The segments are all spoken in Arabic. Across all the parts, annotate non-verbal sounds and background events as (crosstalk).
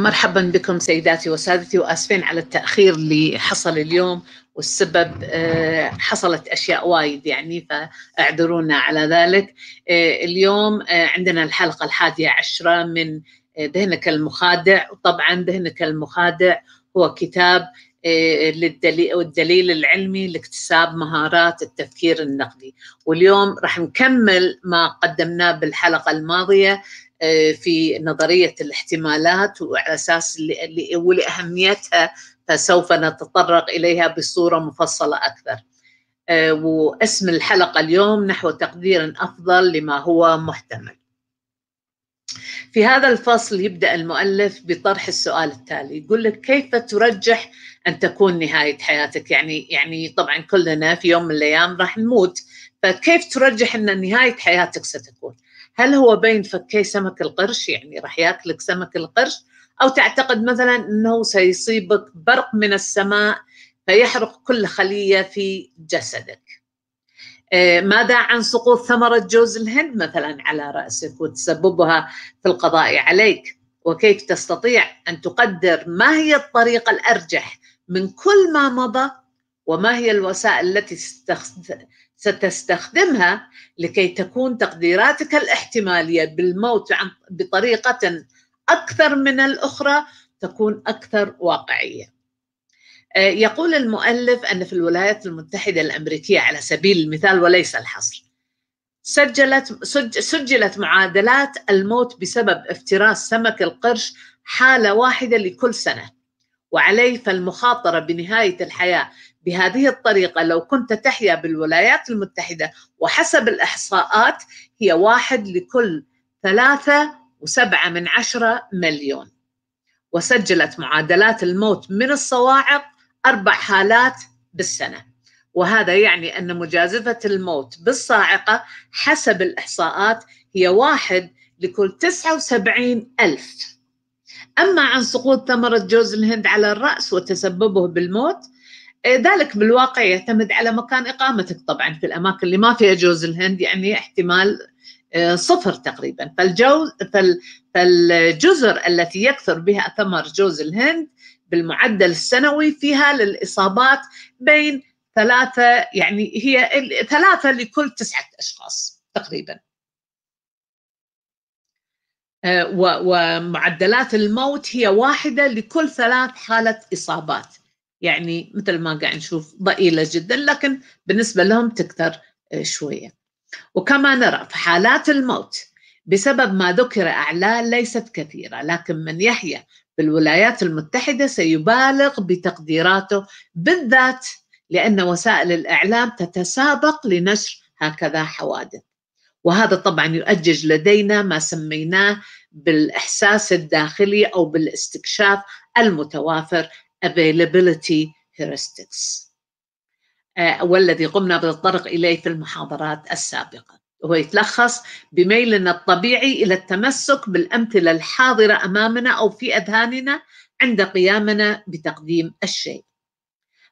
مرحبا بكم سيداتي وسادتي واسفين على التاخير اللي حصل اليوم والسبب آه، حصلت اشياء وايد يعني فاعذرونا على ذلك آه، اليوم آه، عندنا الحلقه الحادية عشرة من ذهنك المخادع وطبعا ذهنك المخادع هو كتاب للدليل والدليل العلمي لاكتساب مهارات التفكير النقدي واليوم راح نكمل ما قدمناه بالحلقة الماضية آه، في نظريه الاحتمالات وعلى اساس ولاهميتها فسوف نتطرق اليها بصوره مفصله اكثر. آه، واسم الحلقه اليوم نحو تقدير افضل لما هو محتمل. في هذا الفصل يبدا المؤلف بطرح السؤال التالي يقول لك كيف ترجح ان تكون نهايه حياتك يعني يعني طبعا كلنا في يوم من الايام راح نموت فكيف ترجح ان نهايه حياتك ستكون؟ هل هو بين فكي سمك القرش يعني راح ياكلك سمك القرش او تعتقد مثلا انه سيصيبك برق من السماء فيحرق كل خليه في جسدك آه، ماذا عن سقوط ثمرة جوز الهند مثلا على رأسك وتسببها في القضاء عليك وكيف تستطيع أن تقدر ما هي الطريقة الأرجح من كل ما مضى وما هي الوسائل التي ستستخدمها لكي تكون تقديراتك الاحتماليه بالموت بطريقه اكثر من الاخرى تكون اكثر واقعيه. آه، يقول المؤلف ان في الولايات المتحده الامريكيه على سبيل المثال وليس الحصر سجلت سجلت معادلات الموت بسبب افتراس سمك القرش حاله واحده لكل سنه وعلي فالمخاطرة بنهاية الحياة بهذه الطريقة لو كنت تحيا بالولايات المتحدة وحسب الإحصاءات هي واحد لكل ثلاثة وسبعة من عشرة مليون وسجلت معادلات الموت من الصواعق أربع حالات بالسنة وهذا يعني أن مجازفة الموت بالصاعقة حسب الإحصاءات هي واحد لكل 79 ألف أما عن سقوط ثمرة جوز الهند على الرأس وتسببه بالموت إيه، ذلك بالواقع يعتمد على مكان إقامتك طبعا في الأماكن اللي ما فيها جوز الهند يعني احتمال إيه، صفر تقريبا فالجوز فالجزر التي يكثر بها ثمر جوز الهند بالمعدل السنوي فيها للإصابات بين ثلاثة يعني هي ثلاثة لكل تسعة أشخاص تقريباً آه، ومعدلات الموت هي واحدة لكل ثلاث حالة إصابات يعني مثل ما قاعد نشوف ضئيلة جدا لكن بالنسبة لهم تكثر آه، شوية وكما نرى فحالات الموت بسبب ما ذكر أعلاه ليست كثيرة لكن من يحيا بالولايات المتحدة سيبالغ بتقديراته بالذات لأن وسائل الإعلام تتسابق لنشر هكذا حوادث وهذا طبعا يؤجج لدينا ما سميناه بالاحساس الداخلي او بالاستكشاف المتوافر availability heuristics آه، والذي قمنا بالطرق اليه في المحاضرات السابقه هو يتلخص بميلنا الطبيعي الى التمسك بالامثله الحاضره امامنا او في اذهاننا عند قيامنا بتقديم الشيء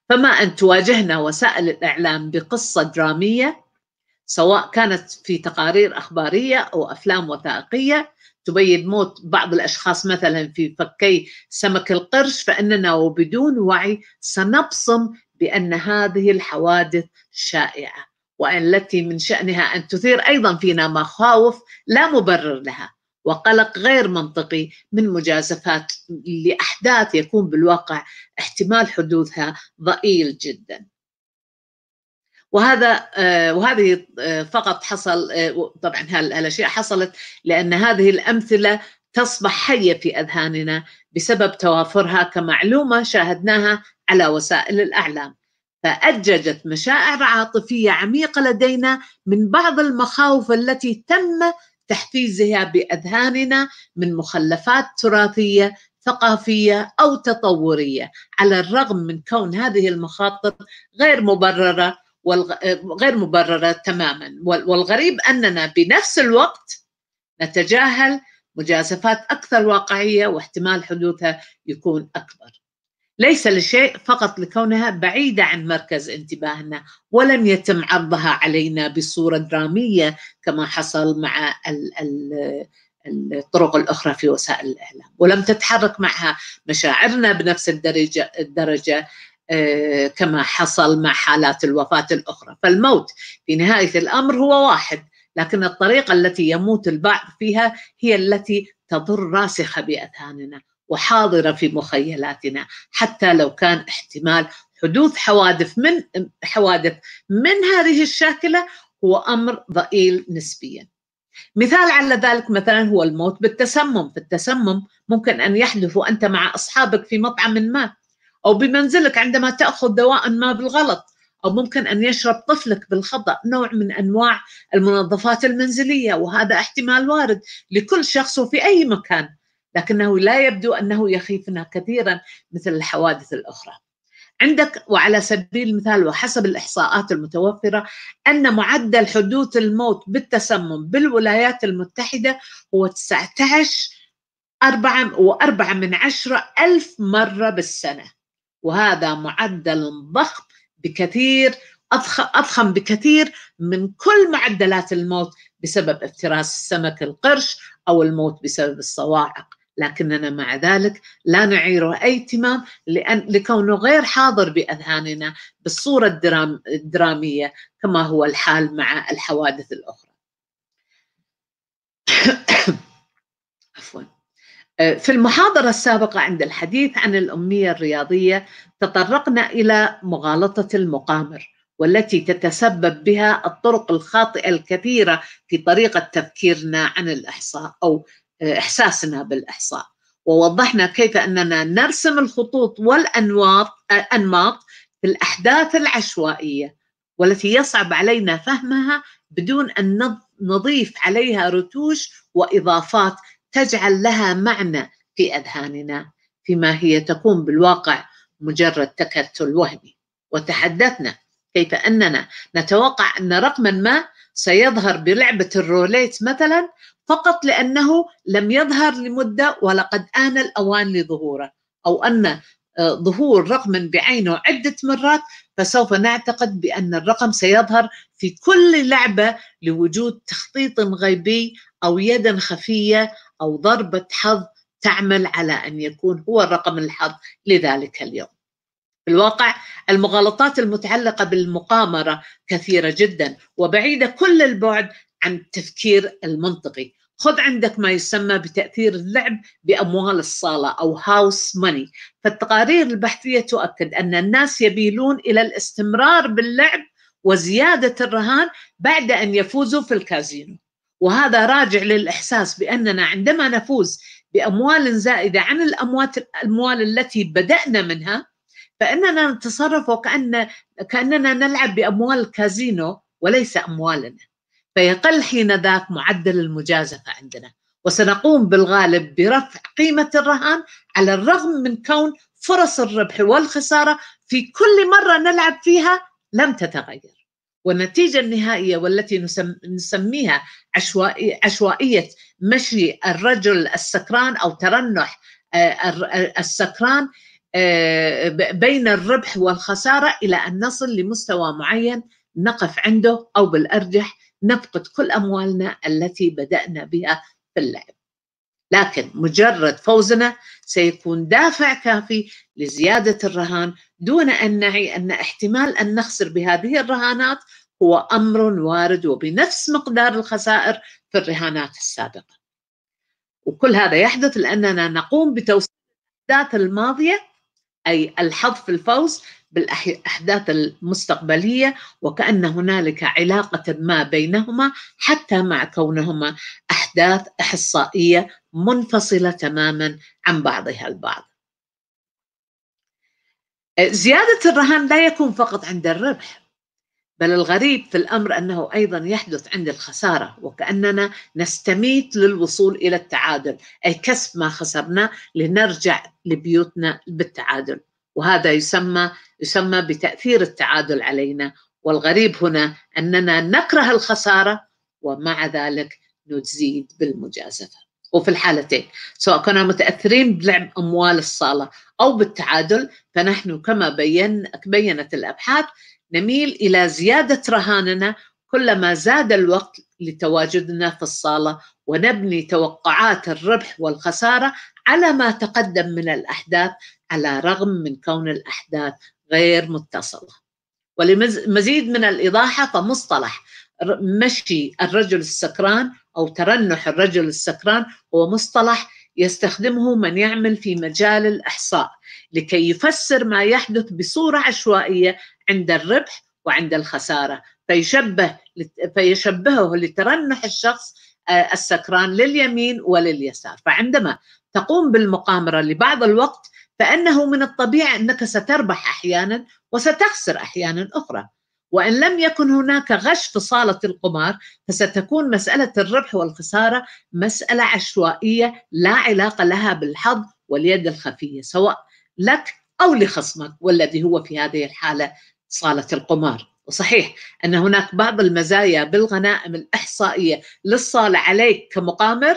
فما ان تواجهنا وسائل الاعلام بقصه دراميه سواء كانت في تقارير اخباريه او افلام وثائقيه تبين موت بعض الاشخاص مثلا في فكي سمك القرش فاننا وبدون وعي سنبصم بان هذه الحوادث شائعه والتي من شانها ان تثير ايضا فينا مخاوف لا مبرر لها وقلق غير منطقي من مجازفات لاحداث يكون بالواقع احتمال حدوثها ضئيل جدا. وهذا آه، وهذه آه، فقط حصل آه، طبعا هالاشياء حصلت لان هذه الامثله تصبح حيه في اذهاننا بسبب توافرها كمعلومه شاهدناها على وسائل الاعلام فاججت مشاعر عاطفيه عميقه لدينا من بعض المخاوف التي تم تحفيزها باذهاننا من مخلفات تراثيه ثقافيه او تطوريه على الرغم من كون هذه المخاطر غير مبرره آه، غير مبررة تماما والغريب أننا بنفس الوقت نتجاهل مجازفات أكثر واقعية واحتمال حدوثها يكون أكبر ليس لشيء فقط لكونها بعيدة عن مركز انتباهنا ولم يتم عرضها علينا بصورة درامية كما حصل مع الطرق الأخرى في وسائل الإعلام ولم تتحرك معها مشاعرنا بنفس الدرجة, الدرجة آه، كما حصل مع حالات الوفاة الأخرى فالموت في نهاية الأمر هو واحد لكن الطريقة التي يموت البعض فيها هي التي تضر راسخة بأذهاننا وحاضرة في مخيلاتنا حتى لو كان احتمال حدوث حوادث من حوادث من هذه الشاكلة هو أمر ضئيل نسبيا مثال على ذلك مثلا هو الموت بالتسمم في التسمم ممكن أن يحدث وأنت مع أصحابك في مطعم ما أو بمنزلك عندما تأخذ دواء ما بالغلط أو ممكن أن يشرب طفلك بالخطأ نوع من أنواع المنظفات المنزلية وهذا احتمال وارد لكل شخص وفي أي مكان لكنه لا يبدو أنه يخيفنا كثيرا مثل الحوادث الأخرى عندك وعلى سبيل المثال وحسب الإحصاءات المتوفرة أن معدل حدوث الموت بالتسمم بالولايات المتحدة هو 19 أربعة وأربعة من عشرة ألف مرة بالسنة وهذا معدل ضخم بكثير أضخم بكثير من كل معدلات الموت بسبب افتراس السمك القرش أو الموت بسبب الصواعق لكننا مع ذلك لا نعيره أي اهتمام لأن لكونه غير حاضر بأذهاننا بالصورة الدرام الدرامية كما هو الحال مع الحوادث الأخرى (coughs) عفواً آه، في المحاضرة السابقة عند الحديث عن الأمية الرياضية تطرقنا إلى مغالطة المقامر والتي تتسبب بها الطرق الخاطئة الكثيرة في طريقة تفكيرنا عن الإحصاء أو آه، إحساسنا بالإحصاء ووضحنا كيف أننا نرسم الخطوط والأنواط آه، أنماط في الأحداث العشوائية والتي يصعب علينا فهمها بدون أن نضيف عليها رتوش وإضافات تجعل لها معنى في اذهاننا فيما هي تكون بالواقع مجرد تكتل وهمي وتحدثنا كيف اننا نتوقع ان رقما ما سيظهر بلعبه الروليت مثلا فقط لانه لم يظهر لمده ولقد ان الاوان لظهوره او ان آه، ظهور رقم بعينه عدة مرات فسوف نعتقد بأن الرقم سيظهر في كل لعبة لوجود تخطيط غيبي أو يدا خفية أو ضربة حظ تعمل على أن يكون هو الرقم الحظ لذلك اليوم في الواقع المغالطات المتعلقة بالمقامرة كثيرة جدا وبعيدة كل البعد عن التفكير المنطقي خذ عندك ما يسمى بتأثير اللعب بأموال الصالة أو هاوس ماني فالتقارير البحثية تؤكد أن الناس يميلون إلى الاستمرار باللعب وزيادة الرهان بعد أن يفوزوا في الكازينو وهذا راجع للاحساس باننا عندما نفوز باموال زائده عن الاموات الاموال التي بدانا منها فاننا نتصرف وكان كاننا نلعب باموال الكازينو وليس اموالنا فيقل حين ذاك معدل المجازفه عندنا وسنقوم بالغالب برفع قيمه الرهان على الرغم من كون فرص الربح والخساره في كل مره نلعب فيها لم تتغير والنتيجة النهائية والتي نسميها عشوائية مشي الرجل السكران أو ترنح آه، السكران آه، بين الربح والخسارة إلى أن نصل لمستوى معين نقف عنده أو بالأرجح نفقد كل أموالنا التي بدأنا بها في اللعب لكن مجرد فوزنا سيكون دافع كافي لزيادة الرهان دون أن نعي أن احتمال أن نخسر بهذه الرهانات هو امر وارد وبنفس مقدار الخسائر في الرهانات السابقه. وكل هذا يحدث لاننا نقوم بتوثيق الاحداث الماضيه اي الحظ في الفوز بالاحداث المستقبليه وكان هنالك علاقه ما بينهما حتى مع كونهما احداث احصائيه منفصله تماما عن بعضها البعض. زياده الرهان لا يكون فقط عند الربح بل الغريب في الامر انه ايضا يحدث عند الخساره وكاننا نستميت للوصول الى التعادل اي كسب ما خسرنا لنرجع لبيوتنا بالتعادل وهذا يسمى يسمى بتاثير التعادل علينا والغريب هنا اننا نكره الخساره ومع ذلك نزيد بالمجازفه وفي الحالتين سواء كنا متاثرين بلعب اموال الصاله او بالتعادل فنحن كما بين بينت الابحاث نميل الى زياده رهاننا كلما زاد الوقت لتواجدنا في الصاله ونبني توقعات الربح والخساره على ما تقدم من الاحداث على الرغم من كون الاحداث غير متصله. ولمزيد من الايضاح فمصطلح مشي الرجل السكران او ترنح الرجل السكران هو مصطلح يستخدمه من يعمل في مجال الاحصاء لكي يفسر ما يحدث بصوره عشوائيه عند الربح وعند الخسارة فيشبه فيشبهه لترنح الشخص آه، السكران لليمين ولليسار فعندما تقوم بالمقامرة لبعض الوقت فإنه من الطبيعي أنك ستربح أحيانا وستخسر أحيانا أخرى وإن لم يكن هناك غش في صالة القمار فستكون مسألة الربح والخسارة مسألة عشوائية لا علاقة لها بالحظ واليد الخفية سواء لك أو لخصمك والذي هو في هذه الحالة صالة القمار وصحيح أن هناك بعض المزايا بالغنائم الإحصائية للصالة عليك كمقامر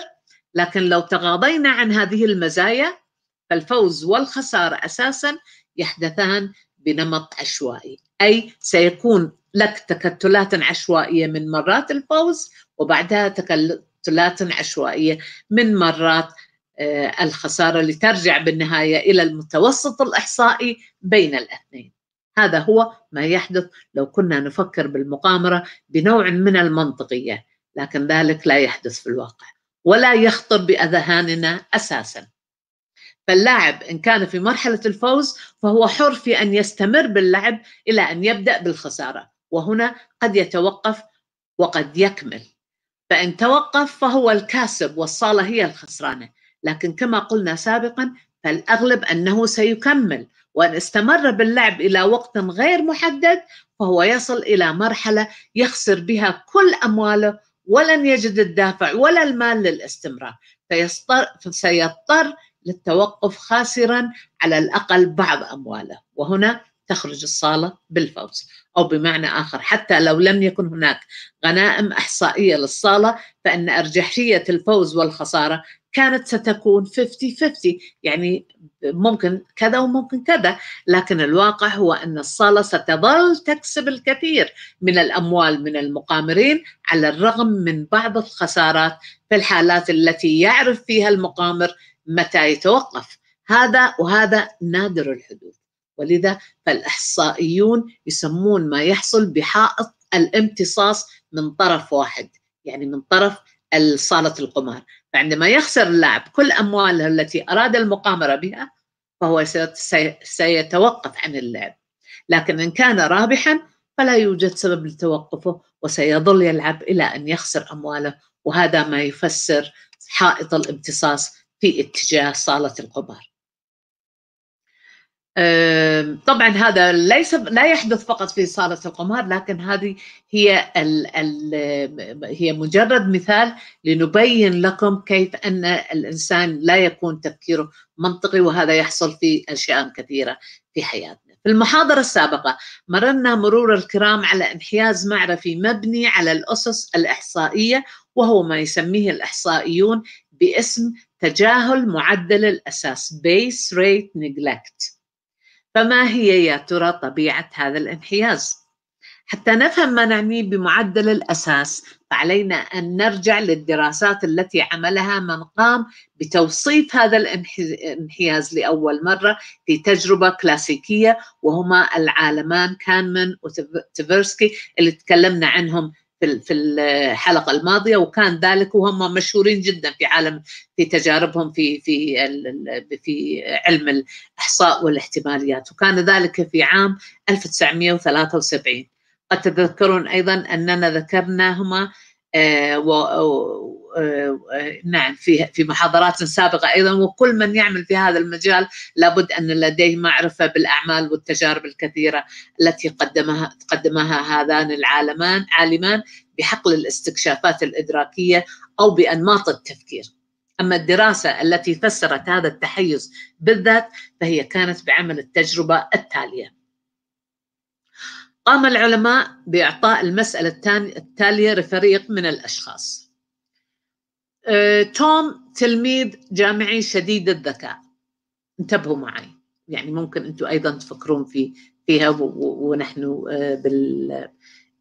لكن لو تغاضينا عن هذه المزايا فالفوز والخسارة أساسا يحدثان بنمط عشوائي أي سيكون لك تكتلات عشوائية من مرات الفوز وبعدها تكتلات عشوائية من مرات آه، الخسارة لترجع بالنهاية إلى المتوسط الإحصائي بين الاثنين هذا هو ما يحدث لو كنا نفكر بالمقامرة بنوع من المنطقية لكن ذلك لا يحدث في الواقع ولا يخطر بأذهاننا أساساً فاللاعب إن كان في مرحلة الفوز فهو حر في أن يستمر باللعب إلى أن يبدأ بالخسارة وهنا قد يتوقف وقد يكمل فإن توقف فهو الكاسب والصالة هي الخسرانة لكن كما قلنا سابقا فالأغلب أنه سيكمل وأن استمر باللعب إلى وقت غير محدد فهو يصل إلى مرحلة يخسر بها كل أمواله ولن يجد الدافع ولا المال للاستمرار فسيضطر للتوقف خاسرا على الأقل بعض أمواله وهنا تخرج الصالة بالفوز أو بمعنى آخر حتى لو لم يكن هناك غنائم إحصائية للصالة فإن أرجحية الفوز والخسارة كانت ستكون 50-50 يعني ممكن كذا وممكن كذا لكن الواقع هو أن الصالة ستظل تكسب الكثير من الأموال من المقامرين على الرغم من بعض الخسارات في الحالات التي يعرف فيها المقامر متى يتوقف هذا وهذا نادر الحدوث ولذا فالإحصائيون يسمون ما يحصل بحائط الامتصاص من طرف واحد يعني من طرف صالة القمار فعندما يخسر اللاعب كل أمواله التي أراد المقامرة بها فهو سيتوقف عن اللعب لكن إن كان رابحا فلا يوجد سبب لتوقفه وسيظل يلعب إلى أن يخسر أمواله وهذا ما يفسر حائط الامتصاص في اتجاه صالة القمار طبعا هذا ليس لا يحدث فقط في صاله القمار لكن هذه هي ال ال هي مجرد مثال لنبين لكم كيف ان الانسان لا يكون تفكيره منطقي وهذا يحصل في اشياء كثيره في حياتنا. في المحاضره السابقه مررنا مرور الكرام على انحياز معرفي مبني على الاسس الاحصائيه وهو ما يسميه الاحصائيون باسم تجاهل معدل الاساس base rate neglect فما هي يا ترى طبيعة هذا الانحياز؟ حتى نفهم ما نعنيه بمعدل الأساس فعلينا أن نرجع للدراسات التي عملها من قام بتوصيف هذا الانحياز لأول مرة في تجربة كلاسيكية وهما العالمان كانمان وتفيرسكي اللي تكلمنا عنهم في الحلقه الماضيه وكان ذلك وهم مشهورين جدا في عالم في تجاربهم في في في علم الاحصاء والاحتماليات وكان ذلك في عام 1973 قد تذكرون ايضا اننا ذكرناهما آه، آه، آه، نعم في في محاضرات سابقه ايضا وكل من يعمل في هذا المجال لابد ان لديه معرفه بالاعمال والتجارب الكثيره التي قدمها قدمها هذان العالمان عالمان بحقل الاستكشافات الادراكيه او بانماط التفكير. اما الدراسه التي فسرت هذا التحيز بالذات فهي كانت بعمل التجربه التاليه. قام العلماء باعطاء المساله التاليه لفريق من الاشخاص. أه، توم تلميذ جامعي شديد الذكاء انتبهوا معي يعني ممكن انتم ايضا تفكرون في فيها ونحن أه، بال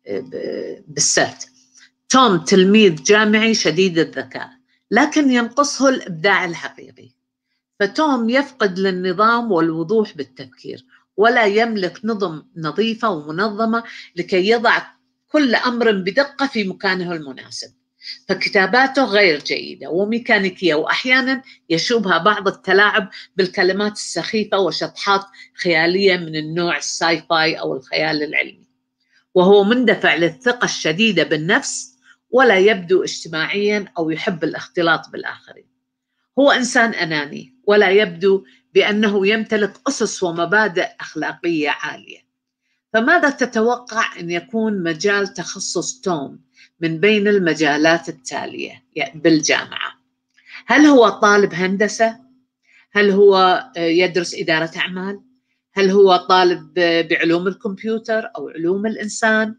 أه، بالسات توم تلميذ جامعي شديد الذكاء لكن ينقصه الابداع الحقيقي فتوم يفقد للنظام والوضوح بالتفكير ولا يملك نظم نظيفه ومنظمه لكي يضع كل امر بدقه في مكانه المناسب فكتاباته غير جيدة وميكانيكية وأحيانا يشوبها بعض التلاعب بالكلمات السخيفة وشطحات خيالية من النوع الساي فاي أو الخيال العلمي وهو مندفع للثقة الشديدة بالنفس ولا يبدو اجتماعيا أو يحب الاختلاط بالآخرين هو إنسان أناني ولا يبدو بأنه يمتلك أسس ومبادئ أخلاقية عالية فماذا تتوقع أن يكون مجال تخصص توم من بين المجالات التالية بالجامعة هل هو طالب هندسة؟ هل هو آه، يدرس إدارة أعمال؟ هل هو طالب بعلوم الكمبيوتر أو علوم الإنسان؟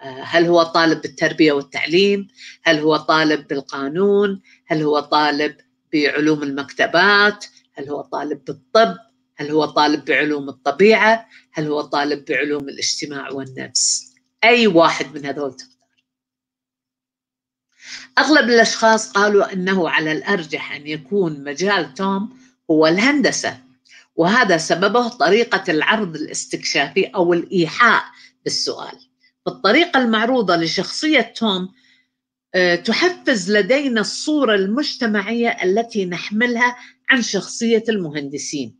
آه، هل هو طالب بالتربية والتعليم؟ هل هو طالب بالقانون؟ هل هو طالب بعلوم المكتبات؟ هل هو طالب بالطب؟ هل هو طالب بعلوم الطبيعة؟ هل هو طالب بعلوم الاجتماع والنفس؟ أي واحد من هذول أغلب الأشخاص قالوا أنه على الأرجح أن يكون مجال توم هو الهندسة وهذا سببه طريقة العرض الاستكشافي أو الإيحاء بالسؤال الطريقة المعروضة لشخصية توم آه، تحفز لدينا الصورة المجتمعية التي نحملها عن شخصية المهندسين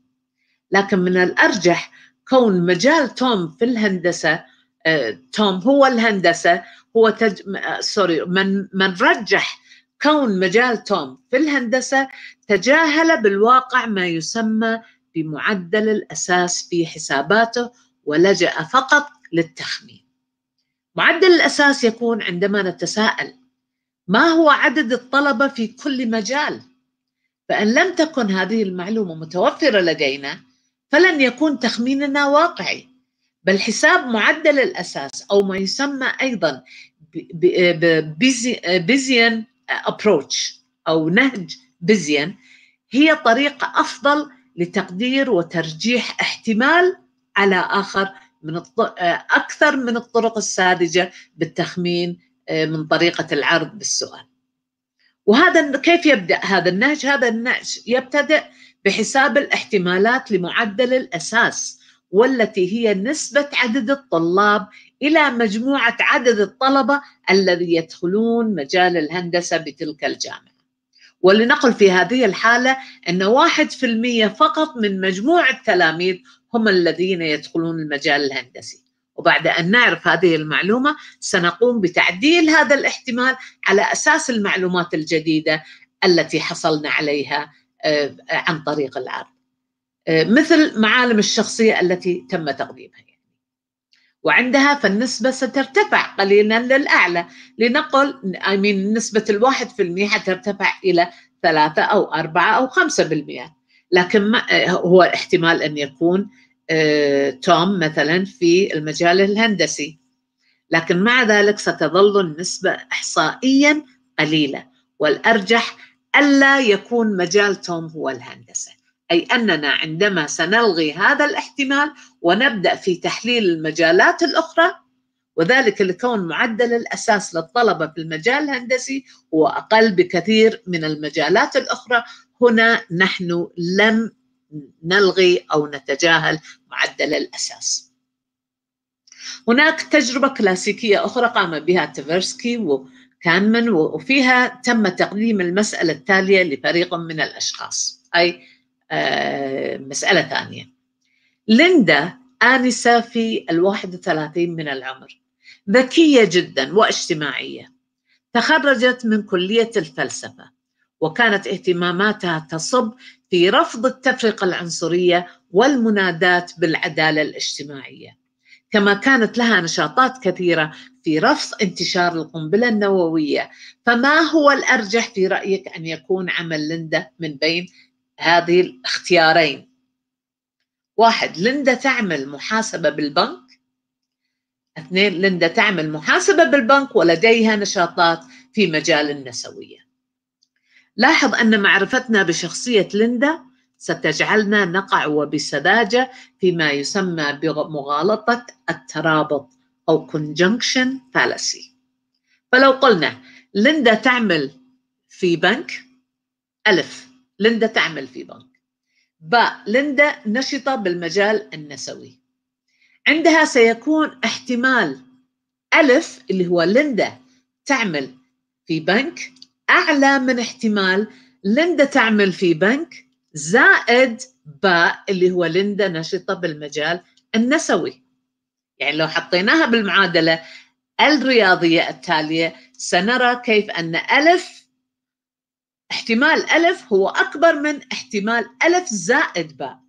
لكن من الأرجح كون مجال توم في الهندسة آه، توم هو الهندسة هو تج... سوري آه، من من رجح كون مجال توم في الهندسه تجاهل بالواقع ما يسمى بمعدل الاساس في حساباته ولجا فقط للتخمين. معدل الاساس يكون عندما نتساءل ما هو عدد الطلبه في كل مجال؟ فان لم تكن هذه المعلومه متوفره لدينا فلن يكون تخميننا واقعي بل حساب معدل الأساس أو ما يسمى أيضا بيزيان أبروتش أو نهج بيزيان هي طريقة أفضل لتقدير وترجيح احتمال على آخر من أكثر من الطرق الساذجة بالتخمين آه، من طريقة العرض بالسؤال وهذا كيف يبدأ هذا النهج؟ هذا النهج يبتدئ بحساب الاحتمالات لمعدل الأساس والتي هي نسبة عدد الطلاب إلى مجموعة عدد الطلبة الذي يدخلون مجال الهندسة بتلك الجامعة ولنقل في هذه الحالة أن واحد في المية فقط من مجموع التلاميذ هم الذين يدخلون المجال الهندسي وبعد أن نعرف هذه المعلومة سنقوم بتعديل هذا الاحتمال على أساس المعلومات الجديدة التي حصلنا عليها آه، عن طريق العرض مثل معالم الشخصية التي تم تقديمها يعني. وعندها فالنسبة سترتفع قليلا للأعلى لنقل I mean نسبة الواحد في المية حترتفع إلى ثلاثة أو أربعة أو خمسة بالمئة لكن هو احتمال أن يكون آه، توم مثلا في المجال الهندسي لكن مع ذلك ستظل النسبة إحصائيا قليلة والأرجح ألا يكون مجال توم هو الهندسة اي اننا عندما سنلغي هذا الاحتمال ونبدا في تحليل المجالات الاخرى وذلك لكون معدل الاساس للطلبه في المجال الهندسي هو اقل بكثير من المجالات الاخرى هنا نحن لم نلغي او نتجاهل معدل الاساس. هناك تجربه كلاسيكيه اخرى قام بها تفرسكي وكانمن وفيها تم تقديم المساله التاليه لفريق من الاشخاص اي آه، مسألة ثانية ليندا آنسة في الواحد وثلاثين من العمر ذكية جدا واجتماعية تخرجت من كلية الفلسفة وكانت اهتماماتها تصب في رفض التفرقة العنصرية والمنادات بالعدالة الاجتماعية كما كانت لها نشاطات كثيرة في رفض انتشار القنبلة النووية فما هو الأرجح في رأيك أن يكون عمل ليندا من بين هذه الاختيارين واحد ليندا تعمل محاسبة بالبنك اثنين ليندا تعمل محاسبة بالبنك ولديها نشاطات في مجال النسوية لاحظ أن معرفتنا بشخصية ليندا ستجعلنا نقع وبسذاجة فيما يسمى بمغالطة الترابط أو conjunction fallacy فلو قلنا ليندا تعمل في بنك ألف ليندا تعمل في بنك ب ليندا نشطة بالمجال النسوي عندها سيكون احتمال ألف اللي هو ليندا تعمل في بنك أعلى من احتمال ليندا تعمل في بنك زائد باء اللي هو ليندا نشطة بالمجال النسوي يعني لو حطيناها بالمعادلة الرياضية التالية سنرى كيف أن ألف احتمال ألف هو أكبر من احتمال ألف زائد باء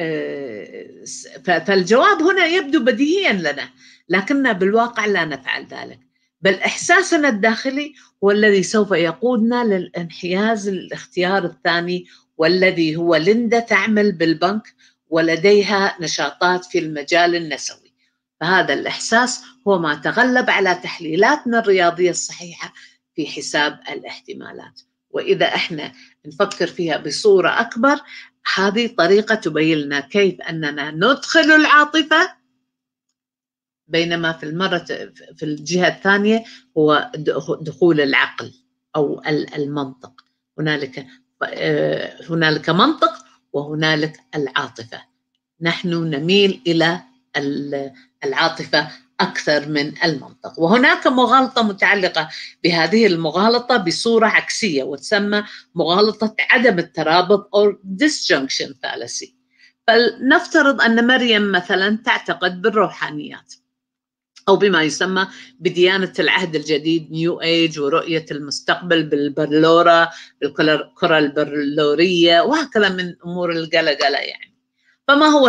آه، فالجواب هنا يبدو بديهيا لنا لكننا بالواقع لا نفعل ذلك بل إحساسنا الداخلي هو الذي سوف يقودنا للانحياز للاختيار الثاني والذي هو ليندا تعمل بالبنك ولديها نشاطات في المجال النسوي فهذا الإحساس هو ما تغلب على تحليلاتنا الرياضية الصحيحة في حساب الاحتمالات وإذا إحنا نفكر فيها بصورة أكبر هذه طريقة تبين لنا كيف أننا ندخل العاطفة بينما في المرة في الجهة الثانية هو دخول العقل أو المنطق هنالك هنالك منطق وهنالك العاطفة نحن نميل إلى العاطفة أكثر من المنطق وهناك مغالطة متعلقة بهذه المغالطة بصورة عكسية وتسمى مغالطة عدم الترابط أو disjunction fallacy فلنفترض أن مريم مثلا تعتقد بالروحانيات أو بما يسمى بديانة العهد الجديد نيو إيج ورؤية المستقبل بالبرلورة بالكرة البرلورية وهكذا من أمور القلقلة يعني فما هو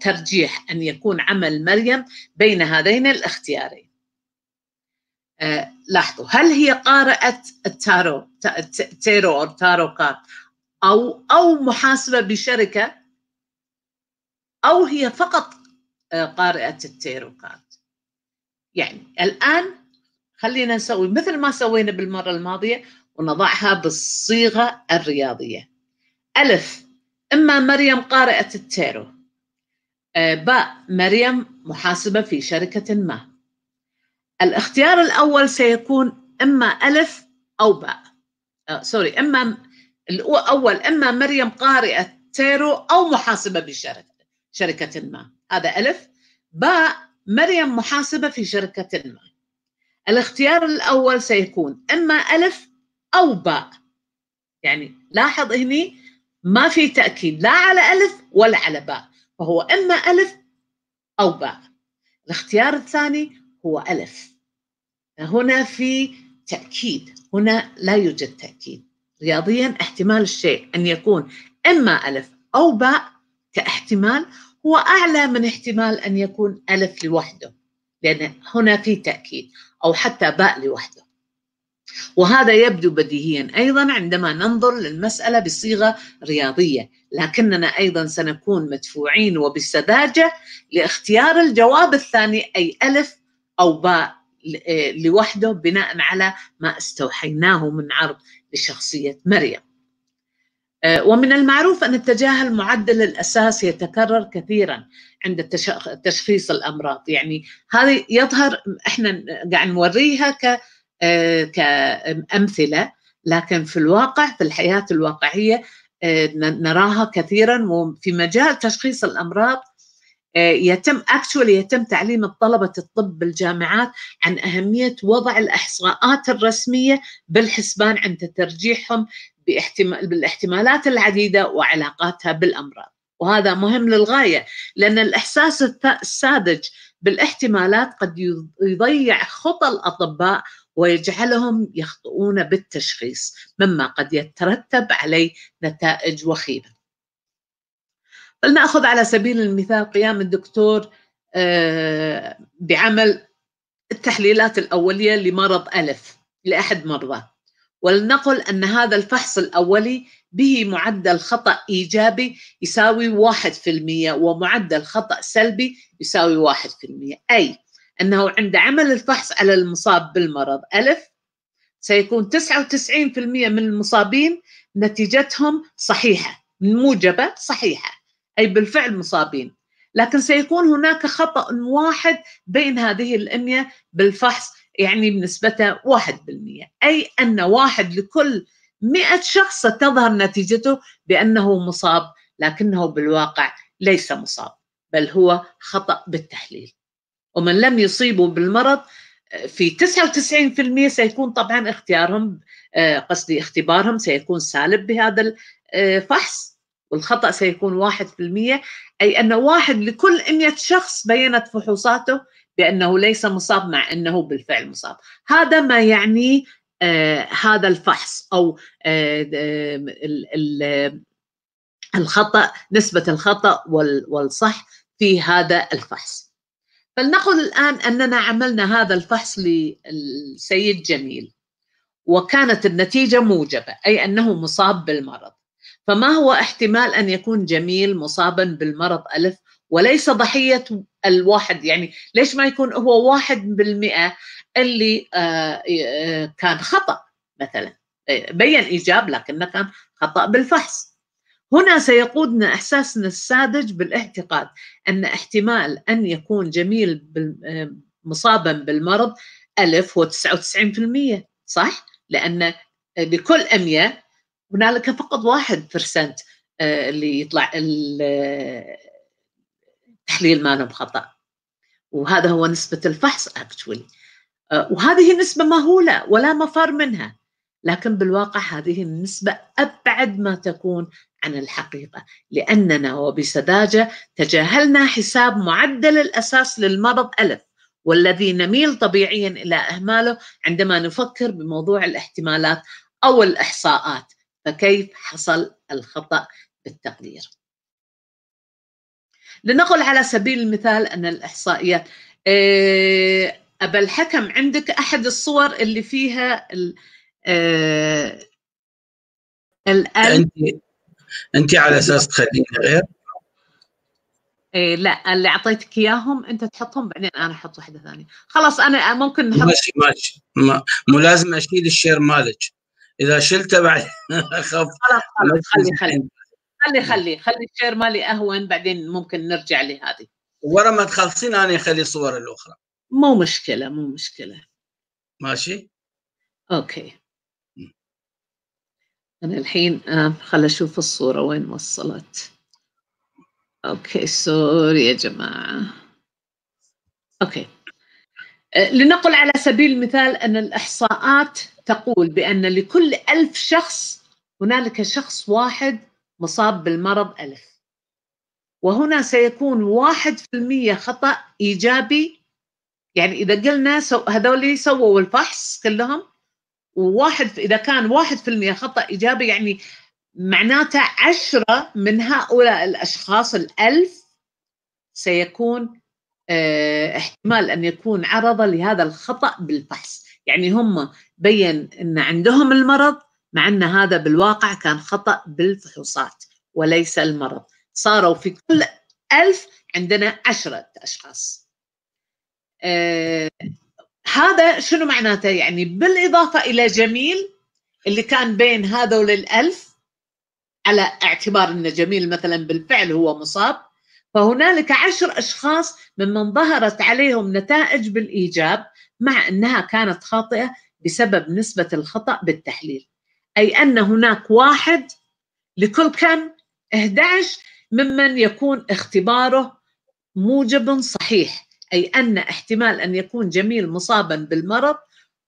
ترجيح أن يكون عمل مريم بين هذين الاختيارين آه، لاحظوا هل هي قارئة التارو تيرو أو تارو كارت أو أو محاسبة بشركة أو هي فقط آه، قارئة التيرو كارت يعني الآن خلينا نسوي مثل ما سوينا بالمرة الماضية ونضعها بالصيغة الرياضية ألف أما مريم قارئة التيرو آه، باء مريم محاسبة في شركة ما الاختيار الأول سيكون إما ألف أو باء آه، سوري إما الأول إما مريم قارئة تيرو أو محاسبة بشركة شركة ما هذا ألف باء مريم محاسبة في شركة ما الاختيار الأول سيكون إما ألف أو باء يعني لاحظ هني ما في تأكيد لا على ألف ولا على باء فهو إما ألف أو باء الاختيار الثاني هو ألف هنا في تأكيد هنا لا يوجد تأكيد رياضيا احتمال الشيء أن يكون إما ألف أو باء كاحتمال هو أعلى من احتمال أن يكون ألف لوحده لأن هنا في تأكيد أو حتى باء لوحده وهذا يبدو بديهيا ايضا عندما ننظر للمساله بصيغه رياضيه، لكننا ايضا سنكون مدفوعين وبسذاجه لاختيار الجواب الثاني اي الف او باء آه، لوحده بناء على ما استوحيناه من عرض لشخصيه مريم. آه، ومن المعروف ان التجاهل معدل الاساس يتكرر كثيرا عند تشخيص الامراض، يعني هذه يظهر احنا قاعد نوريها ك آه، كأمثلة لكن في الواقع في الحياة الواقعية آه، نراها كثيرا وفي مجال تشخيص الأمراض آه، يتم اكشولي يتم تعليم طلبه الطب بالجامعات عن اهميه وضع الاحصاءات الرسميه بالحسبان عند ترجيحهم بالاحتمالات العديده وعلاقاتها بالامراض، وهذا مهم للغايه لان الاحساس الساذج بالاحتمالات قد يضيع خطى الاطباء ويجعلهم يخطئون بالتشخيص مما قد يترتب عليه نتائج وخيمه فلنأخذ على سبيل المثال قيام الدكتور آه، بعمل التحليلات الأولية لمرض ألف لأحد مرضاه ولنقل أن هذا الفحص الأولي به معدل خطأ إيجابي يساوي 1% ومعدل خطأ سلبي يساوي 1% أي أنه عند عمل الفحص على المصاب بالمرض ألف سيكون 99% من المصابين نتيجتهم صحيحة موجبة صحيحة أي بالفعل مصابين لكن سيكون هناك خطأ واحد بين هذه الأمية بالفحص يعني بنسبته 1% أي أن واحد لكل 100 شخص ستظهر نتيجته بأنه مصاب لكنه بالواقع ليس مصاب بل هو خطأ بالتحليل ومن لم يصيبوا بالمرض في 99% سيكون طبعا اختيارهم آه، قصدي اختبارهم سيكون سالب بهذا الفحص آه، والخطأ سيكون 1% أي أن واحد لكل 100 شخص بينت فحوصاته بأنه ليس مصاب مع أنه بالفعل مصاب هذا ما يعني آه هذا الفحص أو آه الخطأ نسبة الخطأ والصح في هذا الفحص فلنقل الآن أننا عملنا هذا الفحص للسيد جميل وكانت النتيجة موجبة أي أنه مصاب بالمرض فما هو احتمال أن يكون جميل مصابا بالمرض ألف وليس ضحية الواحد يعني ليش ما يكون هو واحد بالمئة اللي آه، آه، كان خطأ مثلا بين إيجاب لكنه كان خطأ بالفحص هنا سيقودنا احساسنا الساذج بالاعتقاد ان احتمال ان يكون جميل آه، مصابا بالمرض الف هو 99% صح؟ لان لكل 100 هنالك فقط 1% آه، اللي يطلع التحليل آه، ماله بخطا وهذا هو نسبه الفحص اكشولي وهذه نسبه مهوله ولا مفر منها لكن بالواقع هذه النسبة أبعد ما تكون عن الحقيقة لأننا وبسذاجة تجاهلنا حساب معدل الأساس للمرض ألف والذي نميل طبيعيا إلى إهماله عندما نفكر بموضوع الاحتمالات أو الإحصاءات فكيف حصل الخطأ بالتقدير لنقل على سبيل المثال أن الإحصائيات إيه، أبا الحكم عندك أحد الصور اللي فيها الـ آه القلب انت انت على اساس تخليني غير؟ إيه لا اللي اعطيتك اياهم انت تحطهم بعدين انا احط واحده ثانيه خلاص انا ممكن نحط ماشي ماشي مو لازم اشيل الشير مالك اذا شلته بعد (laughs) اخاف خلاص خلاص خلي خلي خلي خلي خلي الشير مالي اهون بعدين ممكن نرجع لهذه ورا ما تخلصين انا اخلي صور الاخرى مو مشكله مو مشكله ماشي اوكي أنا الحين آه، خل أشوف الصورة وين وصلت أوكي سوري يا جماعة أوكي آه، لنقل على سبيل المثال أن الإحصاءات تقول بأن لكل ألف شخص هنالك شخص واحد مصاب بالمرض ألف وهنا سيكون واحد في المية خطأ إيجابي يعني إذا قلنا هذول سووا الفحص كلهم وواحد اذا كان واحد في المية خطا ايجابي يعني معناته عشرة من هؤلاء الاشخاص الالف سيكون آه، احتمال ان يكون عرضه لهذا الخطا بالفحص يعني هم بين ان عندهم المرض مع ان هذا بالواقع كان خطا بالفحوصات وليس المرض صاروا في كل ألف عندنا عشرة أشخاص آه، هذا شنو معناته يعني بالإضافة إلى جميل اللي كان بين هذا وللألف على اعتبار أن جميل مثلا بالفعل هو مصاب فهنالك عشر أشخاص ممن ظهرت عليهم نتائج بالإيجاب مع أنها كانت خاطئة بسبب نسبة الخطأ بالتحليل أي أن هناك واحد لكل كم 11 ممن يكون اختباره موجب صحيح أي أن احتمال أن يكون جميل مصابا بالمرض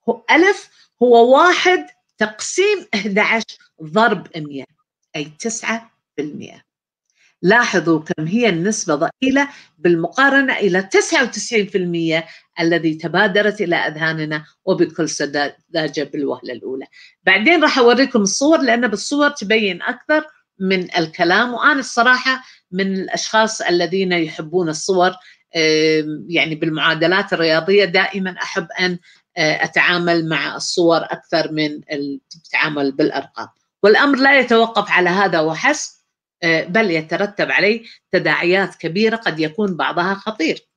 هو ألف هو واحد تقسيم 11 ضرب 100 أي 9% لاحظوا كم هي النسبة ضئيلة بالمقارنة إلى 99% الذي تبادرت إلى أذهاننا وبكل سذاجة بالوهلة الأولى بعدين راح أوريكم الصور لأن بالصور تبين أكثر من الكلام وأنا الصراحة من الأشخاص الذين يحبون الصور يعني بالمعادلات الرياضيه دائما احب ان آه، اتعامل مع الصور اكثر من التعامل بالارقام والامر لا يتوقف على هذا وحسب آه، بل يترتب عليه تداعيات كبيره قد يكون بعضها خطير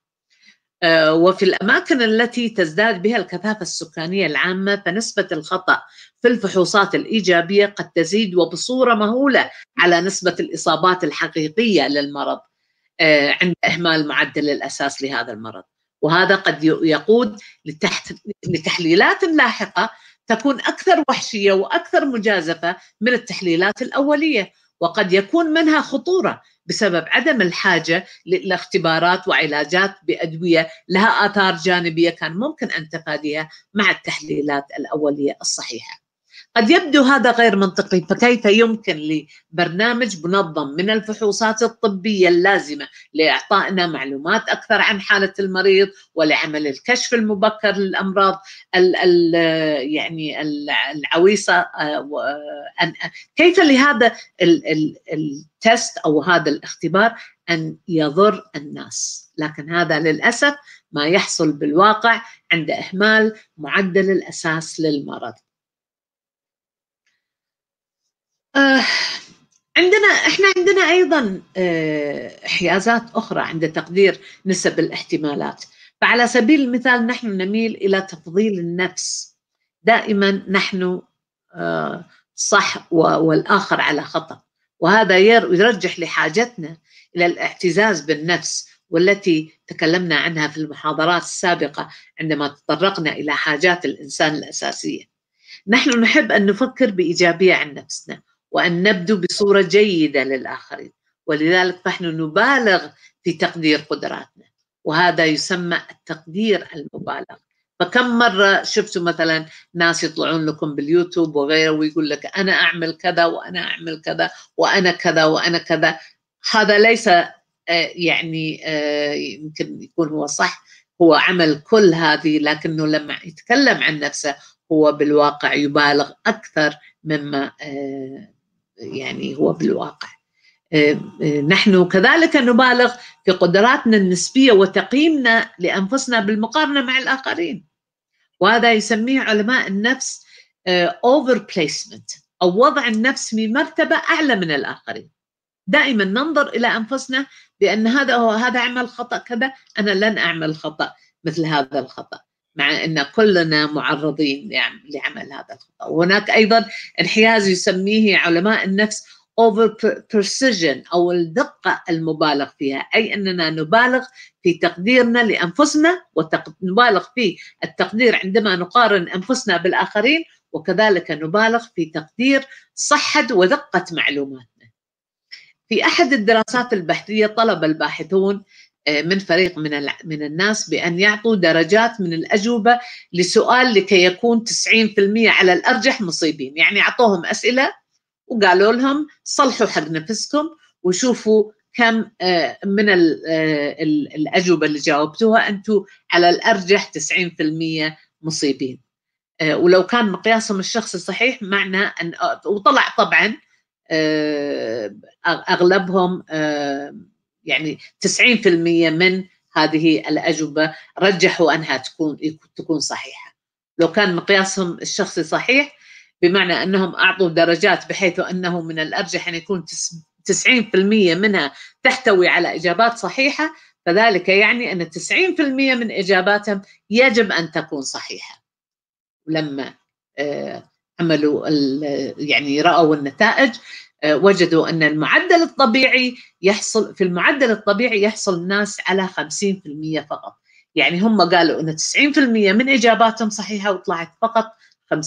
آه، وفي الاماكن التي تزداد بها الكثافه السكانيه العامه فنسبه الخطا في الفحوصات الايجابيه قد تزيد وبصوره مهوله على نسبه الاصابات الحقيقيه للمرض آه، عند إهمال معدل الأساس لهذا المرض وهذا قد يقود لتحت لتحليلات لاحقة تكون أكثر وحشية وأكثر مجازفة من التحليلات الأولية وقد يكون منها خطورة بسبب عدم الحاجة لاختبارات وعلاجات بأدوية لها آثار جانبية كان ممكن أن تفاديها مع التحليلات الأولية الصحيحة قد يبدو هذا غير منطقي فكيف يمكن لبرنامج منظم من الفحوصات الطبيه اللازمه لاعطائنا معلومات اكثر عن حاله المريض ولعمل الكشف المبكر للامراض ال ال يعني العويصه آه، آه، آه، كيف لهذا التست او هذا الاختبار ان يضر الناس لكن هذا للاسف ما يحصل بالواقع عند اهمال معدل الاساس للمرض آه، عندنا احنا عندنا ايضا آه حيازات اخرى عند تقدير نسب الاحتمالات فعلى سبيل المثال نحن نميل الى تفضيل النفس دائما نحن آه، صح والاخر على خطا وهذا يرجح لحاجتنا الى الاعتزاز بالنفس والتي تكلمنا عنها في المحاضرات السابقه عندما تطرقنا الى حاجات الانسان الاساسيه. نحن نحب ان نفكر بايجابيه عن نفسنا وأن نبدو بصورة جيدة للآخرين ولذلك نحن نبالغ في تقدير قدراتنا وهذا يسمى التقدير المبالغ فكم مرة شفتوا مثلا ناس يطلعون لكم باليوتيوب وغيره ويقول لك أنا أعمل كذا وأنا أعمل كذا وأنا كذا وأنا كذا هذا ليس آه، يعني آه، يمكن يكون هو صح هو عمل كل هذه لكنه لما يتكلم عن نفسه هو بالواقع يبالغ أكثر مما آه، يعني هو بالواقع آه، آه، نحن كذلك نبالغ في قدراتنا النسبية وتقييمنا لأنفسنا بالمقارنة مع الآخرين وهذا يسميه علماء النفس اوفر آه، بليسمنت أو وضع النفس في مرتبة أعلى من الآخرين دائما ننظر إلى أنفسنا بأن هذا هو هذا عمل خطأ كذا أنا لن أعمل خطأ مثل هذا الخطأ مع أن كلنا معرضين لعمل هذا الخطأ وهناك أيضا انحياز يسميه علماء النفس over precision أو الدقة المبالغ فيها أي أننا نبالغ في تقديرنا لأنفسنا ونبالغ في التقدير عندما نقارن أنفسنا بالآخرين وكذلك نبالغ في تقدير صحة ودقة معلوماتنا في أحد الدراسات البحثية طلب الباحثون آه، من فريق من من الناس بان يعطوا درجات من الاجوبه لسؤال لكي يكون 90% على الارجح مصيبين، يعني اعطوهم اسئله وقالوا لهم صلحوا حق نفسكم وشوفوا كم آه، من آه، الاجوبه اللي جاوبتوها انتم على الارجح 90% مصيبين. ولو كان مقياسهم الشخصي صحيح معنى ان وطلع طبعا اغلبهم يعني 90% من هذه الأجوبة رجحوا أنها تكون تكون صحيحة لو كان مقياسهم الشخصي صحيح بمعنى أنهم أعطوا درجات بحيث أنه من الأرجح أن يكون 90% منها تحتوي على إجابات صحيحة فذلك يعني أن 90% من إجاباتهم يجب أن تكون صحيحة لما آه، عملوا يعني رأوا النتائج آه، وجدوا أن المعدل الطبيعي يحصل في المعدل الطبيعي يحصل الناس على 50% فقط يعني هم قالوا أن 90% من إجاباتهم صحيحة وطلعت فقط 50%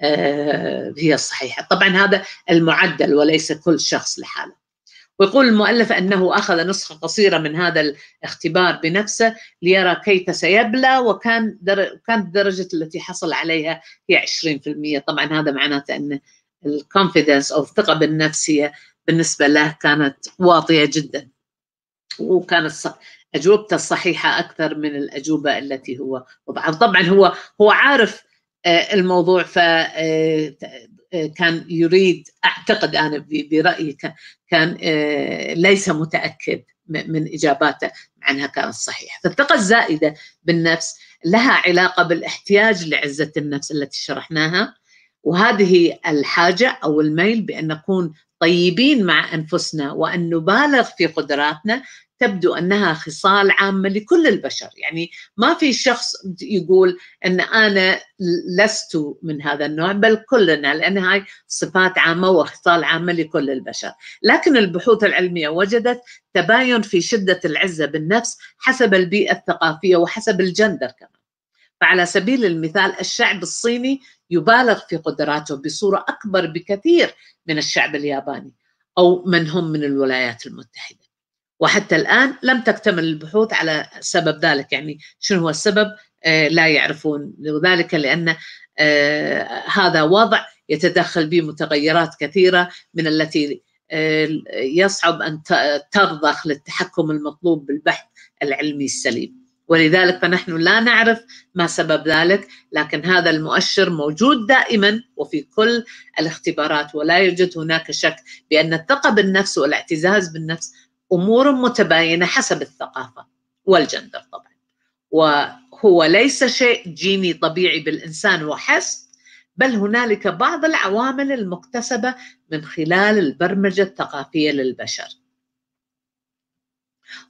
آه، هي الصحيحة طبعا هذا المعدل وليس كل شخص لحاله ويقول المؤلف أنه أخذ نسخة قصيرة من هذا الاختبار بنفسه ليرى كيف سيبلى وكان كانت الدرجة التي حصل عليها هي 20% طبعا هذا معناته أنه الكونفيدنس او الثقه بالنفس هي بالنسبه له كانت واطيه جدا وكانت اجوبته الصحيحه اكثر من الاجوبه التي هو وضعها طبعا هو هو عارف آه، الموضوع ف آه، كان يريد اعتقد انا برايي كان آه، ليس متاكد من اجاباته مع انها كانت صحيحه، فالثقه الزائده بالنفس لها علاقه بالاحتياج لعزه النفس التي شرحناها وهذه الحاجة أو الميل بأن نكون طيبين مع أنفسنا وأن نبالغ في قدراتنا تبدو أنها خصال عامة لكل البشر يعني ما في شخص يقول أن أنا لست من هذا النوع بل كلنا لأن هاي صفات عامة وخصال عامة لكل البشر لكن البحوث العلمية وجدت تباين في شدة العزة بالنفس حسب البيئة الثقافية وحسب الجندر كمان فعلى سبيل المثال الشعب الصيني يبالغ في قدراته بصورة أكبر بكثير من الشعب الياباني أو من هم من الولايات المتحدة وحتى الآن لم تكتمل البحوث على سبب ذلك يعني شنو هو السبب آه، لا يعرفون وذلك لأن آه، هذا وضع يتدخل به متغيرات كثيرة من التي آه، يصعب أن ترضخ للتحكم المطلوب بالبحث العلمي السليم ولذلك فنحن لا نعرف ما سبب ذلك لكن هذا المؤشر موجود دائما وفي كل الاختبارات ولا يوجد هناك شك بأن الثقة بالنفس والاعتزاز بالنفس أمور متباينة حسب الثقافة والجندر طبعا وهو ليس شيء جيني طبيعي بالإنسان وحسب بل هنالك بعض العوامل المكتسبة من خلال البرمجة الثقافية للبشر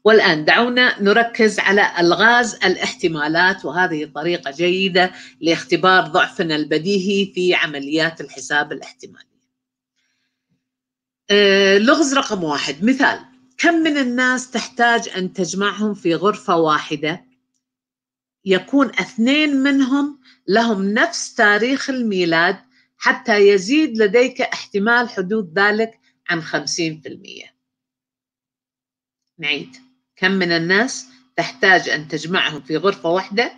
والآن دعونا نركز على ألغاز الاحتمالات وهذه طريقة جيدة لاختبار ضعفنا البديهي في عمليات الحساب الاحتمالي آه، لغز رقم واحد مثال كم من الناس تحتاج أن تجمعهم في غرفة واحدة يكون اثنين منهم لهم نفس تاريخ الميلاد حتى يزيد لديك احتمال حدوث ذلك عن 50% نعيد كم من الناس تحتاج أن تجمعهم في غرفة واحدة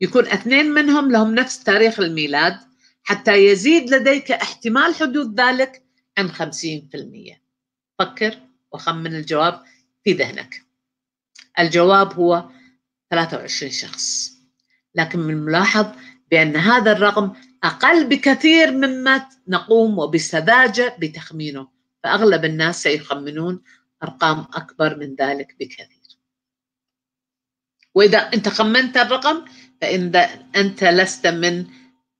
يكون اثنين منهم لهم نفس تاريخ الميلاد حتى يزيد لديك احتمال حدوث ذلك عن 50% فكر وخمن الجواب في ذهنك الجواب هو 23 شخص لكن من الملاحظ بأن هذا الرقم أقل بكثير مما نقوم وبسذاجة بتخمينه فأغلب الناس سيخمنون أرقام أكبر من ذلك بكثير وإذا أنت خمنت الرقم فإن أنت لست من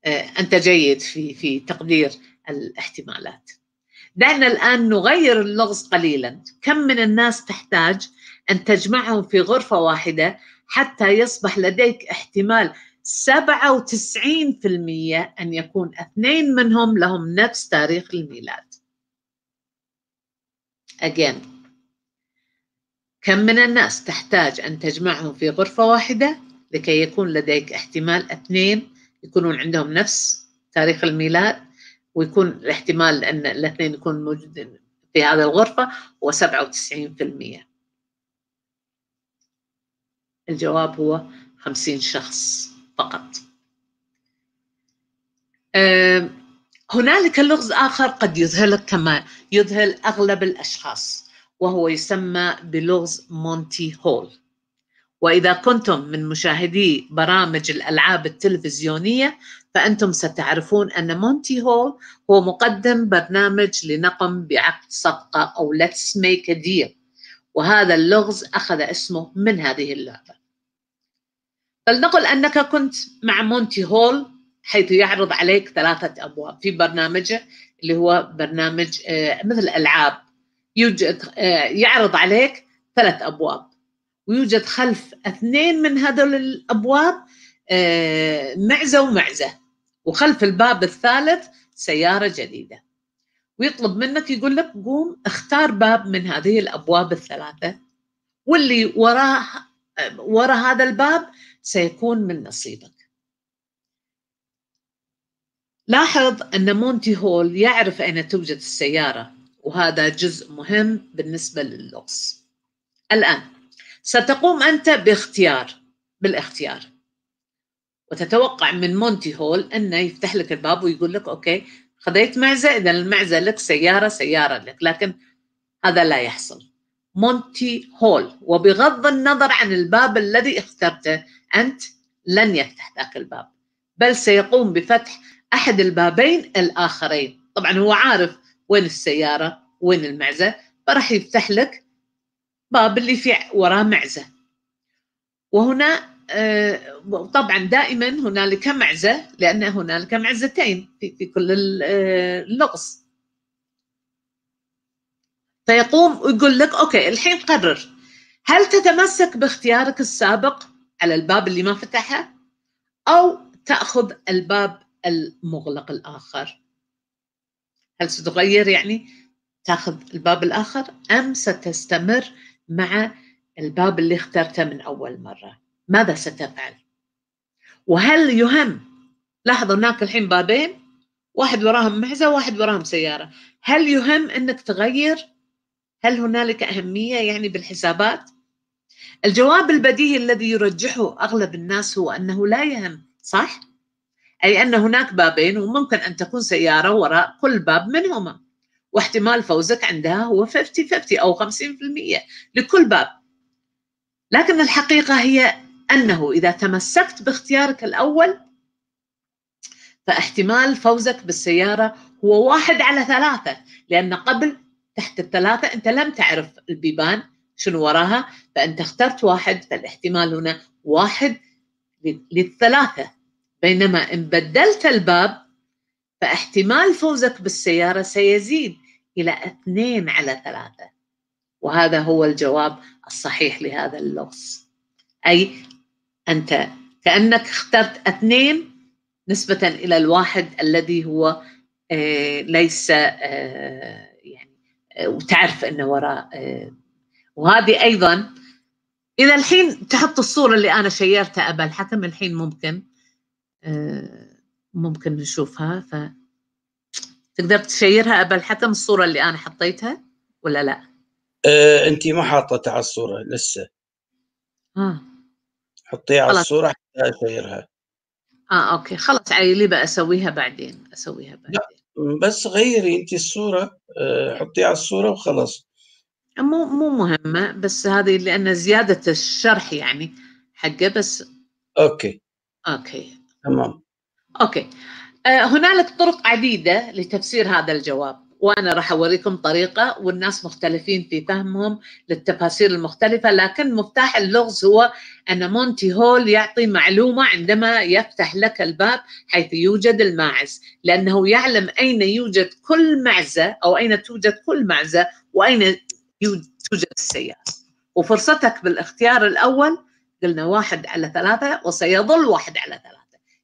آه، أنت جيد في في تقدير الاحتمالات دعنا الآن نغير اللغز قليلا كم من الناس تحتاج أن تجمعهم في غرفة واحدة حتى يصبح لديك احتمال 97% أن يكون اثنين منهم لهم نفس تاريخ الميلاد again كم من الناس تحتاج أن تجمعهم في غرفة واحدة لكي يكون لديك احتمال اثنين يكونون عندهم نفس تاريخ الميلاد ويكون الاحتمال أن الاثنين يكون موجودين في هذه الغرفة هو 97% الجواب هو 50 شخص فقط هنالك لغز آخر قد يذهلك كما يذهل أغلب الأشخاص وهو يسمى بلغز مونتي هول وإذا كنتم من مشاهدي برامج الألعاب التلفزيونية فأنتم ستعرفون أن مونتي هول هو مقدم برنامج لنقم بعقد صفقة أو Let's Make a Deal وهذا اللغز أخذ اسمه من هذه اللعبة فلنقل أنك كنت مع مونتي هول حيث يعرض عليك ثلاثة أبواب في برنامجه اللي هو برنامج آه، مثل ألعاب يوجد آه، يعرض عليك ثلاث ابواب ويوجد خلف اثنين من هذول الابواب آه، معزه ومعزه وخلف الباب الثالث سياره جديده ويطلب منك يقول لك قوم اختار باب من هذه الابواب الثلاثه واللي وراه آه، ورا هذا الباب سيكون من نصيبك لاحظ ان مونتي هول يعرف اين توجد السياره وهذا جزء مهم بالنسبة للغز الآن ستقوم أنت باختيار بالاختيار وتتوقع من مونتي هول أنه يفتح لك الباب ويقول لك أوكي خذيت معزة إذا المعزة لك سيارة سيارة لك لكن هذا لا يحصل مونتي هول وبغض النظر عن الباب الذي اخترته أنت لن يفتح ذاك الباب بل سيقوم بفتح أحد البابين الآخرين طبعا هو عارف وين السياره وين المعزه فراح يفتح لك باب اللي في وراه معزه وهنا آه، طبعا دائما هنالك معزه لان هنالك معزتين في كل آه، اللغز فيقوم ويقول لك اوكي الحين قرر هل تتمسك باختيارك السابق على الباب اللي ما فتحه او تاخذ الباب المغلق الاخر هل ستغير يعني تاخذ الباب الآخر أم ستستمر مع الباب اللي اخترته من أول مرة ماذا ستفعل وهل يهم لاحظوا هناك الحين بابين واحد وراهم معزة واحد وراهم سيارة هل يهم أنك تغير هل هنالك أهمية يعني بالحسابات الجواب البديهي الذي يرجحه أغلب الناس هو أنه لا يهم صح؟ أي أن هناك بابين وممكن أن تكون سيارة وراء كل باب منهما واحتمال فوزك عندها هو 50-50 أو 50% لكل باب لكن الحقيقة هي أنه إذا تمسكت باختيارك الأول فاحتمال فوزك بالسيارة هو واحد على ثلاثة لأن قبل تحت الثلاثة أنت لم تعرف البيبان شنو وراها فأنت اخترت واحد فالاحتمال هنا واحد للثلاثة بينما إن بدلت الباب فاحتمال فوزك بالسيارة سيزيد إلى اثنين على ثلاثة وهذا هو الجواب الصحيح لهذا اللغز أي أنت كأنك اخترت اثنين نسبة إلى الواحد الذي هو آه، ليس آه، يعني آه، وتعرف أنه وراء وهذه أيضا إلى الحين تحط الصورة اللي أنا شيرتها أبا الحكم الحين ممكن آه، ممكن نشوفها ف تقدر تشيرها ابا الحكم الصوره اللي انا حطيتها ولا لا؟ أه انت ما حاطتها على الصوره لسه. اه حطيها على الصوره حتى اشيرها. اه اوكي خلاص عيلي بقى اسويها بعدين اسويها بعدين. لا بس غيري انت الصوره أه حطيها على الصوره وخلاص. مو مو مهمه بس هذه لان زياده الشرح يعني حقه بس اوكي اوكي تمام اوكي آه، هنالك طرق عديده لتفسير هذا الجواب وانا راح اوريكم طريقه والناس مختلفين في فهمهم للتفاسير المختلفه لكن مفتاح اللغز هو ان مونتي هول يعطي معلومه عندما يفتح لك الباب حيث يوجد الماعز لانه يعلم اين يوجد كل معزه او اين توجد كل معزه واين توجد السياره وفرصتك بالاختيار الاول قلنا واحد على ثلاثه وسيظل واحد على ثلاثه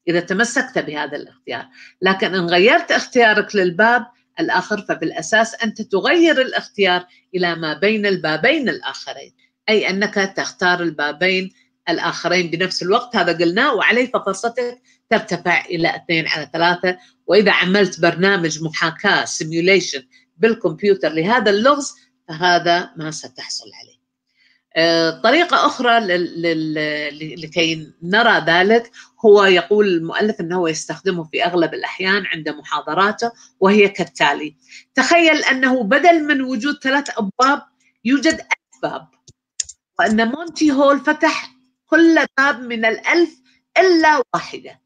إذا تمسكت بهذا الاختيار لكن إن غيرت اختيارك للباب الآخر فبالأساس أنت تغير الاختيار إلى ما بين البابين الآخرين أي أنك تختار البابين الآخرين بنفس الوقت هذا قلناه وعليه ففرصتك ترتفع إلى اثنين على ثلاثة وإذا عملت برنامج محاكاة سيميوليشن بالكمبيوتر لهذا اللغز فهذا ما ستحصل عليه آه، طريقة أخرى لكي نرى ذلك هو يقول المؤلف أنه يستخدمه في أغلب الأحيان عند محاضراته وهي كالتالي تخيل أنه بدل من وجود ثلاث أبواب يوجد ألف باب وأن مونتي هول فتح كل باب من الألف إلا واحدة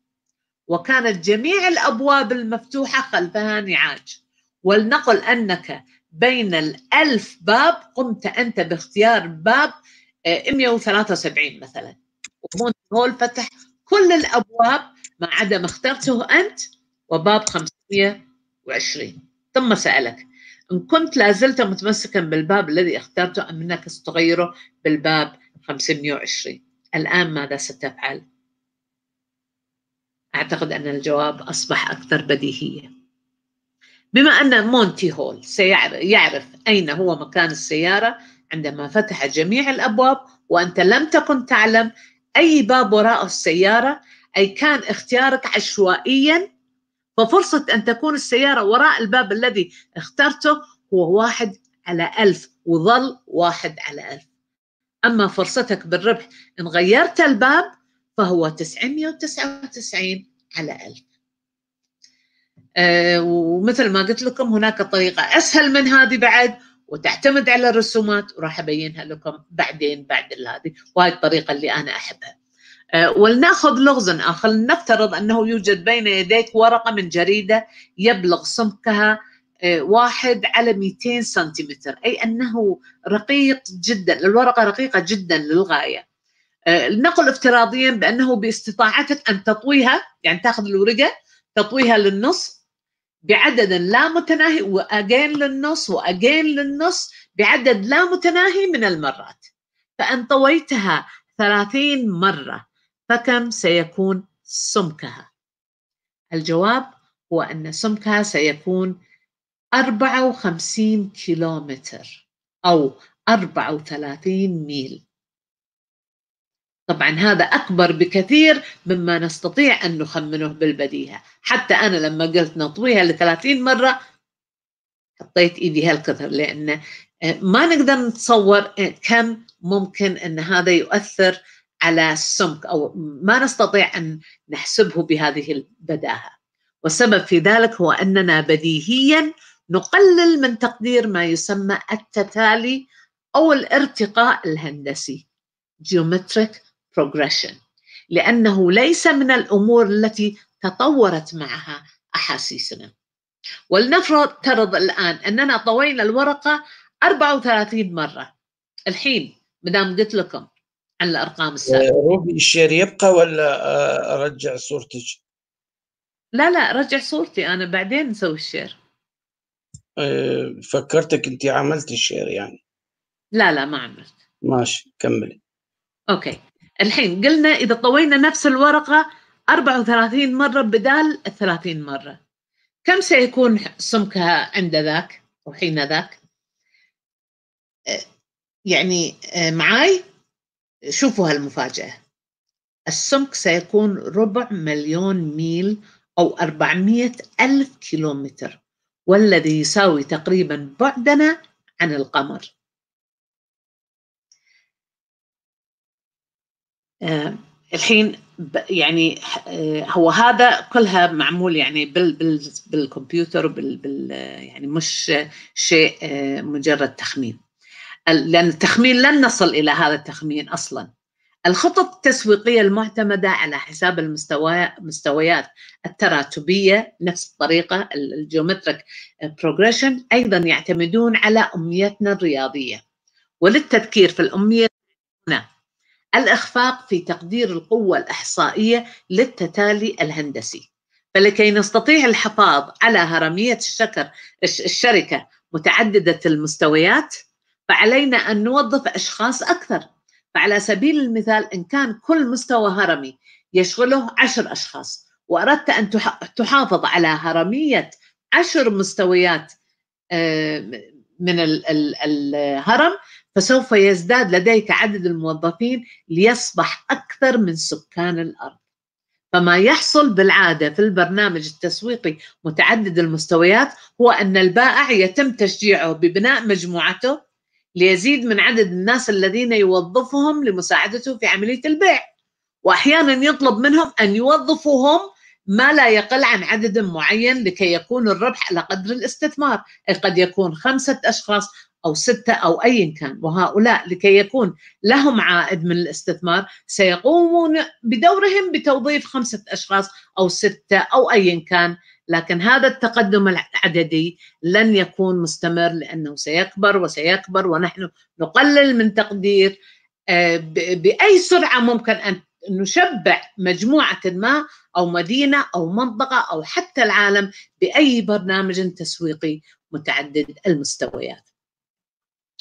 وكانت جميع الأبواب المفتوحة خلفها نعاج ولنقل أنك بين الألف باب قمت أنت باختيار باب 173 آه، مثلا ومونت هول فتح كل الأبواب ما عدا ما اخترته أنت وباب 520 ثم سألك إن كنت لازلت متمسكا بالباب الذي اخترته أم أنك ستغيره بالباب 520 الآن ماذا ستفعل؟ أعتقد أن الجواب أصبح أكثر بديهية بما أن مونتي هول سيعرف أين هو مكان السيارة عندما فتح جميع الأبواب وأنت لم تكن تعلم أي باب وراء السيارة أي كان اختيارك عشوائيا ففرصة أن تكون السيارة وراء الباب الذي اخترته هو واحد على ألف وظل واحد على ألف أما فرصتك بالربح إن غيرت الباب فهو 999 على ألف آه، ومثل ما قلت لكم هناك طريقة أسهل من هذه بعد وتعتمد على الرسومات وراح أبينها لكم بعدين بعد هذه وهذه الطريقة اللي أنا أحبها آه، ولنأخذ لغزا آخر نفترض أنه يوجد بين يديك ورقة من جريدة يبلغ سمكها آه، واحد على 200 سنتيمتر أي أنه رقيق جدا الورقة رقيقة جدا للغاية نقل افتراضيا بأنه باستطاعتك أن تطويها يعني تأخذ الورقة تطويها للنصف بعدد لا متناهي واجين للنص واجين للنص بعدد لا متناهي من المرات فان طويتها ثلاثين مره فكم سيكون سمكها الجواب هو ان سمكها سيكون أربعة وخمسين كيلومتر او أربعة وثلاثين ميل طبعا هذا أكبر بكثير مما نستطيع أن نخمنه بالبديهة حتى أنا لما قلت نطويها ل 30 مرة حطيت إيدي هالكثر لأن آه، ما نقدر نتصور كم ممكن أن هذا يؤثر على السمك أو ما نستطيع أن نحسبه بهذه البداهة والسبب في ذلك هو أننا بديهيا نقلل من تقدير ما يسمى التتالي أو الارتقاء الهندسي Geometric progression لأنه ليس من الأمور التي تطورت معها أحاسيسنا ولنفرض ترض الآن أننا طوينا الورقة 34 مرة الحين مدام قلت لكم عن الأرقام السابقة آه، روبي الشير يبقى ولا آه، أرجع صورتك؟ لا لا رجع صورتي أنا بعدين نسوي الشير آه، فكرتك أنت عملت الشير يعني لا لا ما عملت ماشي كملي أوكي الحين قلنا إذا طوينا نفس الورقة 34 مرة بدال 30 مرة كم سيكون سمكها عند ذاك وحين ذاك يعني معاي شوفوا هالمفاجأة السمك سيكون ربع مليون ميل أو 400 ألف كيلومتر والذي يساوي تقريبا بعدنا عن القمر آه، الحين يعني آه، هو هذا كلها معمول يعني بال بال بالكمبيوتر بال بال يعني مش شيء آه، مجرد تخمين لان التخمين لن نصل الى هذا التخمين اصلا الخطط التسويقيه المعتمده على حساب المستوى مستويات التراتبيه نفس الطريقه الجيومتريك بروجريشن ايضا يعتمدون على امنيتنا الرياضيه وللتذكير في الاميه الإخفاق في تقدير القوة الإحصائية للتتالي الهندسي فلكي نستطيع الحفاظ على هرمية الشكر الشركة متعددة المستويات فعلينا أن نوظف أشخاص أكثر فعلى سبيل المثال إن كان كل مستوى هرمي يشغله عشر أشخاص وأردت أن تحافظ على هرمية عشر مستويات آه، من الهرم فسوف يزداد لديك عدد الموظفين ليصبح أكثر من سكان الأرض فما يحصل بالعادة في البرنامج التسويقي متعدد المستويات هو أن البائع يتم تشجيعه ببناء مجموعته ليزيد من عدد الناس الذين يوظفهم لمساعدته في عملية البيع وأحيانا يطلب منهم أن يوظفوهم ما لا يقل عن عدد معين لكي يكون الربح على قدر الاستثمار أي قد يكون خمسة أشخاص أو ستة أو أيا كان وهؤلاء لكي يكون لهم عائد من الاستثمار سيقومون بدورهم بتوظيف خمسة أشخاص أو ستة أو أيا كان لكن هذا التقدم العددي لن يكون مستمر لأنه سيكبر وسيكبر ونحن نقلل من تقدير آه، بأي سرعة ممكن أن نشبع مجموعة ما أو مدينة أو منطقة أو حتى العالم بأي برنامج تسويقي متعدد المستويات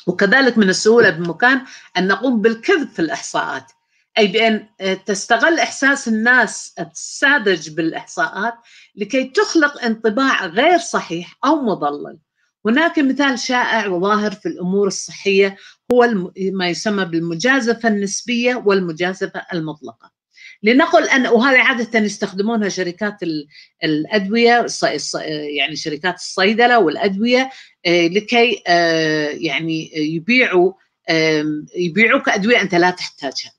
وكذلك من السهولة بمكان أن نقوم بالكذب في الإحصاءات أي بأن آه، تستغل إحساس الناس الساذج بالإحصاءات لكي تخلق انطباع غير صحيح أو مضلل هناك مثال شائع وظاهر في الأمور الصحية هو ما يسمى بالمجازفة النسبية والمجازفة المطلقة لنقل أن وهذه عادة يستخدمونها شركات الأدوية يعني شركات الصيدلة والأدوية آه، لكي آه، يعني يبيعوا يبيعوك أدوية أنت لا تحتاجها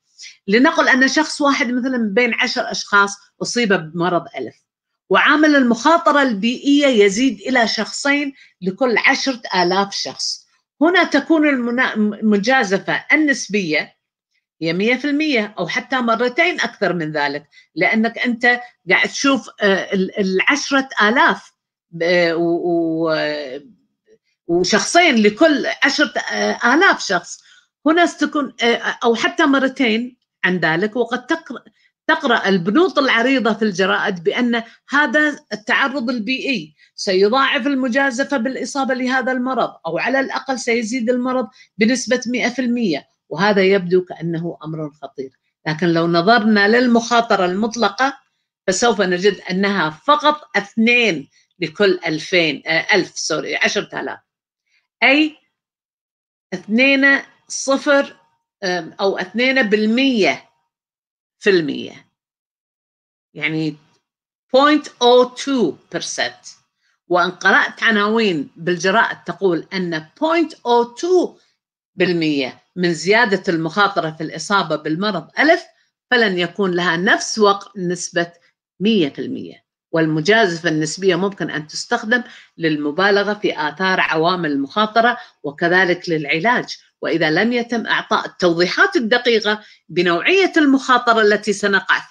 لنقل أن شخص واحد مثلا من بين عشر أشخاص أصيب بمرض ألف وعامل المخاطرة البيئية يزيد إلى شخصين لكل عشرة آلاف شخص هنا تكون المجازفة النسبية هي مية في المية أو حتى مرتين أكثر من ذلك لأنك أنت قاعد تشوف آه، العشرة آلاف آه، وشخصين لكل عشرة آه، آلاف شخص هنا تكون أو حتى مرتين عن ذلك وقد تقرأ البنوط العريضة في الجرائد بأن هذا التعرض البيئي سيضاعف المجازفة بالإصابة لهذا المرض أو على الأقل سيزيد المرض بنسبة 100% وهذا يبدو كأنه أمر خطير لكن لو نظرنا للمخاطرة المطلقة فسوف نجد أنها فقط اثنين لكل ألفين آه، ألف سوري 10000 آلاف أي اثنين صفر أو اثنين بالمية في المية يعني 0.02% وان قرات عناوين بالجرائد تقول ان بالمئة من زيادة المخاطرة في الإصابة بالمرض ألف فلن يكون لها نفس وقت نسبة 100% والمجازفة النسبية ممكن أن تستخدم للمبالغة في آثار عوامل المخاطرة وكذلك للعلاج وإذا لم يتم إعطاء التوضيحات الدقيقة بنوعية المخاطرة التي سنقع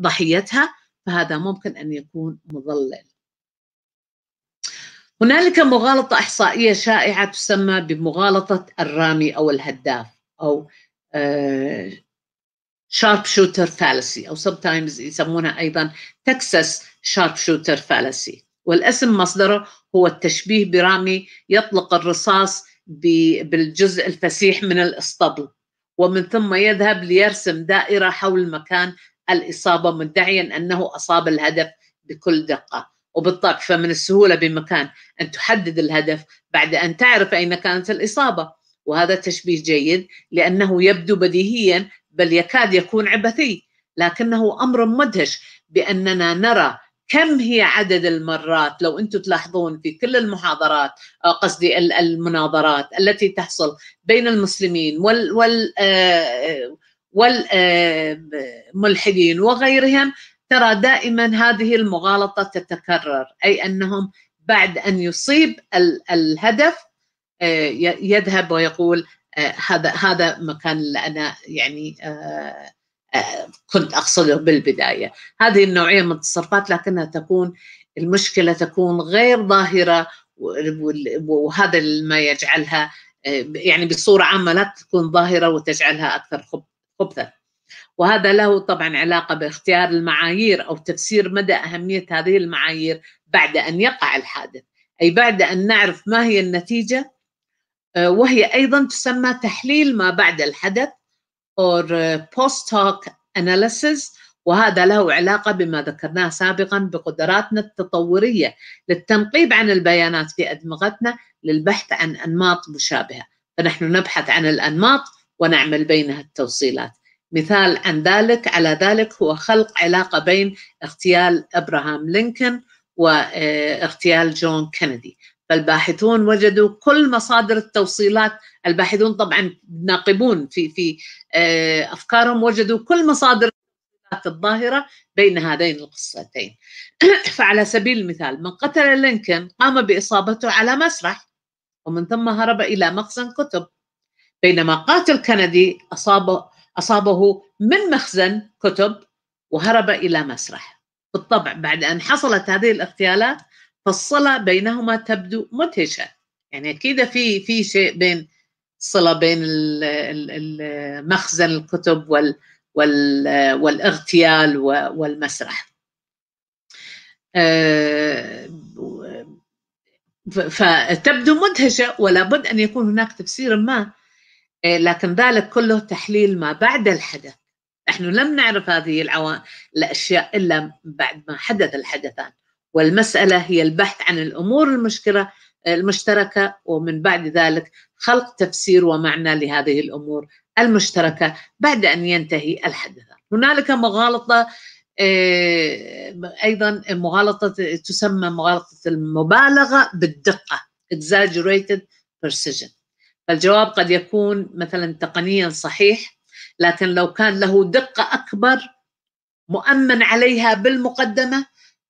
ضحيتها فهذا ممكن أن يكون مضلل هنالك مغالطة إحصائية شائعة تسمى بمغالطة الرامي أو الهداف أو شارب شوتر فالسي أو sometimes يسمونها أيضا تكساس شارب شوتر فالسي والاسم مصدره هو التشبيه برامي يطلق الرصاص بالجزء الفسيح من الاسطبل ومن ثم يذهب ليرسم دائرة حول مكان الإصابة مدعيا أنه أصاب الهدف بكل دقة وبالطبع فمن السهولة بمكان أن تحدد الهدف بعد أن تعرف أين كانت الإصابة وهذا تشبيه جيد لأنه يبدو بديهيا بل يكاد يكون عبثي لكنه أمر مدهش بأننا نرى كم هي عدد المرات لو انتم تلاحظون في كل المحاضرات قصدي المناظرات التي تحصل بين المسلمين وال وال آه، والملحدين آه، وغيرهم ترى دائما هذه المغالطه تتكرر اي انهم بعد ان يصيب الهدف آه، يذهب ويقول آه، هذا هذا مكان اللي انا يعني آه، كنت اقصده بالبدايه هذه النوعيه من التصرفات لكنها تكون المشكله تكون غير ظاهره وهذا ما يجعلها يعني بصوره عامه لا تكون ظاهره وتجعلها اكثر خبثا وهذا له طبعا علاقة باختيار المعايير أو تفسير مدى أهمية هذه المعايير بعد أن يقع الحادث أي بعد أن نعرف ما هي النتيجة آه، وهي أيضا تسمى تحليل ما بعد الحدث or آه، post hoc analysis وهذا له علاقة بما ذكرناه سابقا بقدراتنا التطورية للتنقيب عن البيانات في أدمغتنا للبحث عن أنماط مشابهة فنحن نبحث عن الأنماط ونعمل بينها التوصيلات مثال عن ذلك على ذلك هو خلق علاقة بين اغتيال إبراهام لينكولن واغتيال آه، جون كينيدي فالباحثون وجدوا كل مصادر التوصيلات الباحثون طبعا ناقبون في في آه، افكارهم وجدوا كل مصادر الظاهره بين هذين القصتين (clears throat) فعلى سبيل المثال من قتل لينكولن قام باصابته على مسرح ومن ثم هرب الى مخزن كتب بينما قاتل كندي اصابه أصابه من مخزن كتب وهرب إلى مسرح بالطبع بعد أن حصلت هذه الاغتيالات فالصلة بينهما تبدو مدهشة يعني أكيد في في شيء بين الصلة بين مخزن الكتب وال والاغتيال والمسرح آه، فتبدو مدهشة ولا بد أن يكون هناك تفسير ما إيه، لكن ذلك كله تحليل ما بعد الحدث نحن لم نعرف هذه العوام الأشياء إلا بعد ما حدث الحدثان والمسألة هي البحث عن الأمور المشكلة إيه، المشتركة ومن بعد ذلك خلق تفسير ومعنى لهذه الأمور المشتركة بعد أن ينتهي الحدثان هنالك مغالطة إيه، أيضا مغالطة تسمى مغالطة المبالغة بالدقة exaggerated precision فالجواب قد يكون مثلا تقنيا صحيح لكن لو كان له دقة أكبر مؤمن عليها بالمقدمة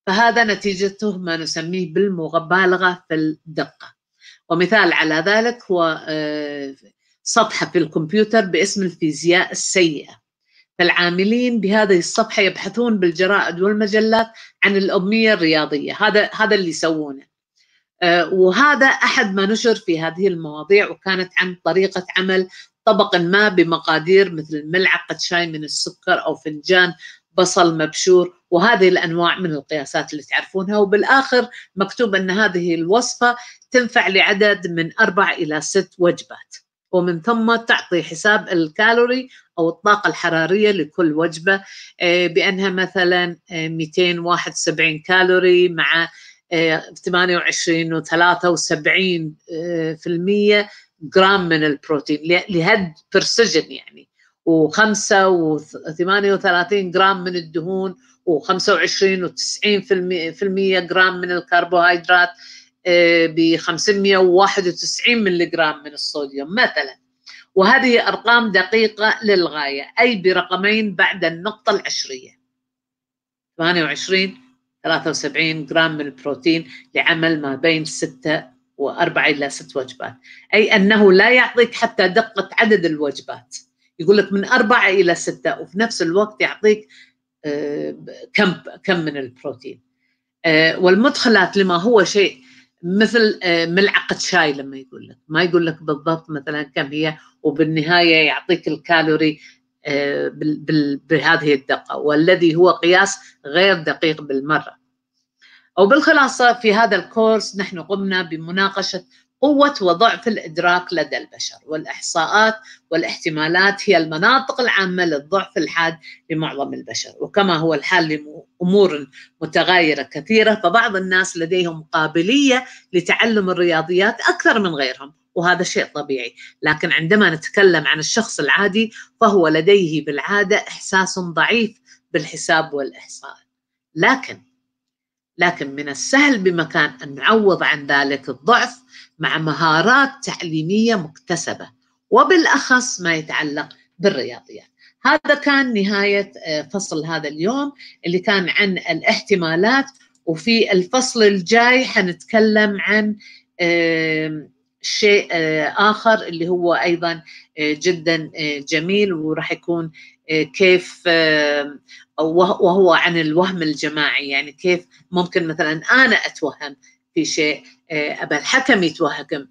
فهذا نتيجته ما نسميه بالمبالغة في الدقة ومثال على ذلك هو صفحة آه، في الكمبيوتر باسم الفيزياء السيئة فالعاملين بهذه الصفحة يبحثون بالجرائد والمجلات عن الأمية الرياضية هذا هذا اللي يسوونه آه، وهذا أحد ما نشر في هذه المواضيع وكانت عن طريقة عمل طبق ما بمقادير مثل ملعقة شاي من السكر أو فنجان بصل مبشور وهذه الانواع من القياسات اللي تعرفونها وبالاخر مكتوب ان هذه الوصفه تنفع لعدد من اربع الى ست وجبات ومن ثم تعطي حساب الكالوري او الطاقه الحراريه لكل وجبه آه، بانها مثلا 271 آه، كالوري مع 28 و73 آه، جرام من البروتين لهد برسجن يعني و5 و38 جرام من الدهون و25 و90% جرام من الكربوهيدرات ب 591 ملغ من الصوديوم مثلا وهذه أرقام دقيقة للغاية أي برقمين بعد النقطة العشرية 28 73 جرام من البروتين لعمل ما بين 6 وأربعة إلى ست وجبات أي أنه لا يعطيك حتى دقة عدد الوجبات يقول لك من أربعة إلى ستة وفي نفس الوقت يعطيك آه، كم كم من البروتين آه، والمدخلات لما هو شيء مثل آه، ملعقة شاي لما يقول لك ما يقول لك بالضبط مثلا كم هي وبالنهاية يعطيك الكالوري آه، بهذه الدقة والذي هو قياس غير دقيق بالمرة أو بالخلاصة في هذا الكورس نحن قمنا بمناقشة قوة وضعف الإدراك لدى البشر والإحصاءات والاحتمالات هي المناطق العامة للضعف الحاد لمعظم البشر وكما هو الحال لأمور متغايرة كثيرة فبعض الناس لديهم قابلية لتعلم الرياضيات أكثر من غيرهم وهذا شيء طبيعي لكن عندما نتكلم عن الشخص العادي فهو لديه بالعادة إحساس ضعيف بالحساب والإحصاء لكن لكن من السهل بمكان أن نعوض عن ذلك الضعف مع مهارات تعليميه مكتسبه وبالاخص ما يتعلق بالرياضيات. هذا كان نهايه آه، فصل هذا اليوم اللي كان عن الاحتمالات وفي الفصل الجاي حنتكلم عن آه، شيء آه، اخر اللي هو ايضا جدا جميل وراح يكون كيف وهو عن الوهم الجماعي يعني كيف ممكن مثلا انا اتوهم في شيء آه، أبا الحكم يتوهم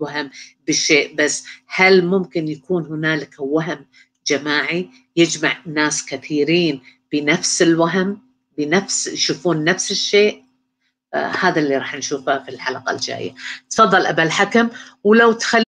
وهم بالشيء بس هل ممكن يكون هنالك وهم جماعي يجمع ناس كثيرين بنفس الوهم بنفس يشوفون نفس الشيء آه هذا اللي راح نشوفه في الحلقة الجاية تفضل أبا الحكم ولو تخلي